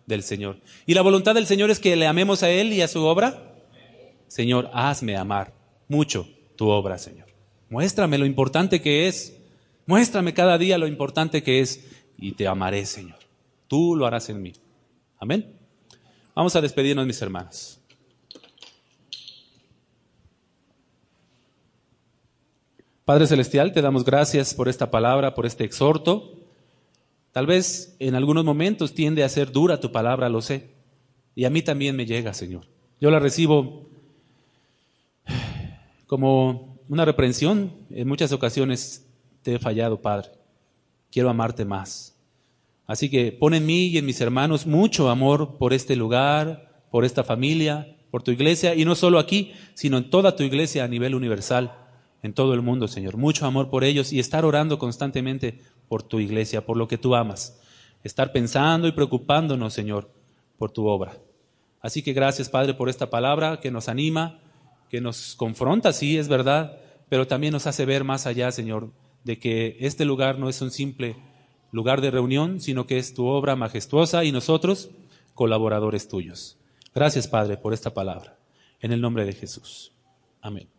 A: del Señor. Y la voluntad del Señor es que le amemos a Él y a su obra. Señor, hazme amar mucho tu obra, Señor. Muéstrame lo importante que es. Muéstrame cada día lo importante que es y te amaré, Señor. Tú lo harás en mí. Amén. Vamos a despedirnos, mis hermanos. Padre Celestial, te damos gracias por esta palabra, por este exhorto. Tal vez en algunos momentos tiende a ser dura tu palabra, lo sé. Y a mí también me llega, Señor. Yo la recibo como una reprensión. En muchas ocasiones te he fallado, Padre. Quiero amarte más. Así que pon en mí y en mis hermanos mucho amor por este lugar, por esta familia, por tu iglesia, y no solo aquí, sino en toda tu iglesia a nivel universal, en todo el mundo, Señor. Mucho amor por ellos y estar orando constantemente por tu iglesia, por lo que tú amas. Estar pensando y preocupándonos, Señor, por tu obra. Así que gracias, Padre, por esta palabra que nos anima, que nos confronta, sí, es verdad, pero también nos hace ver más allá, Señor, de que este lugar no es un simple lugar de reunión, sino que es tu obra majestuosa y nosotros colaboradores tuyos. Gracias, Padre, por esta palabra. En el nombre de Jesús. Amén.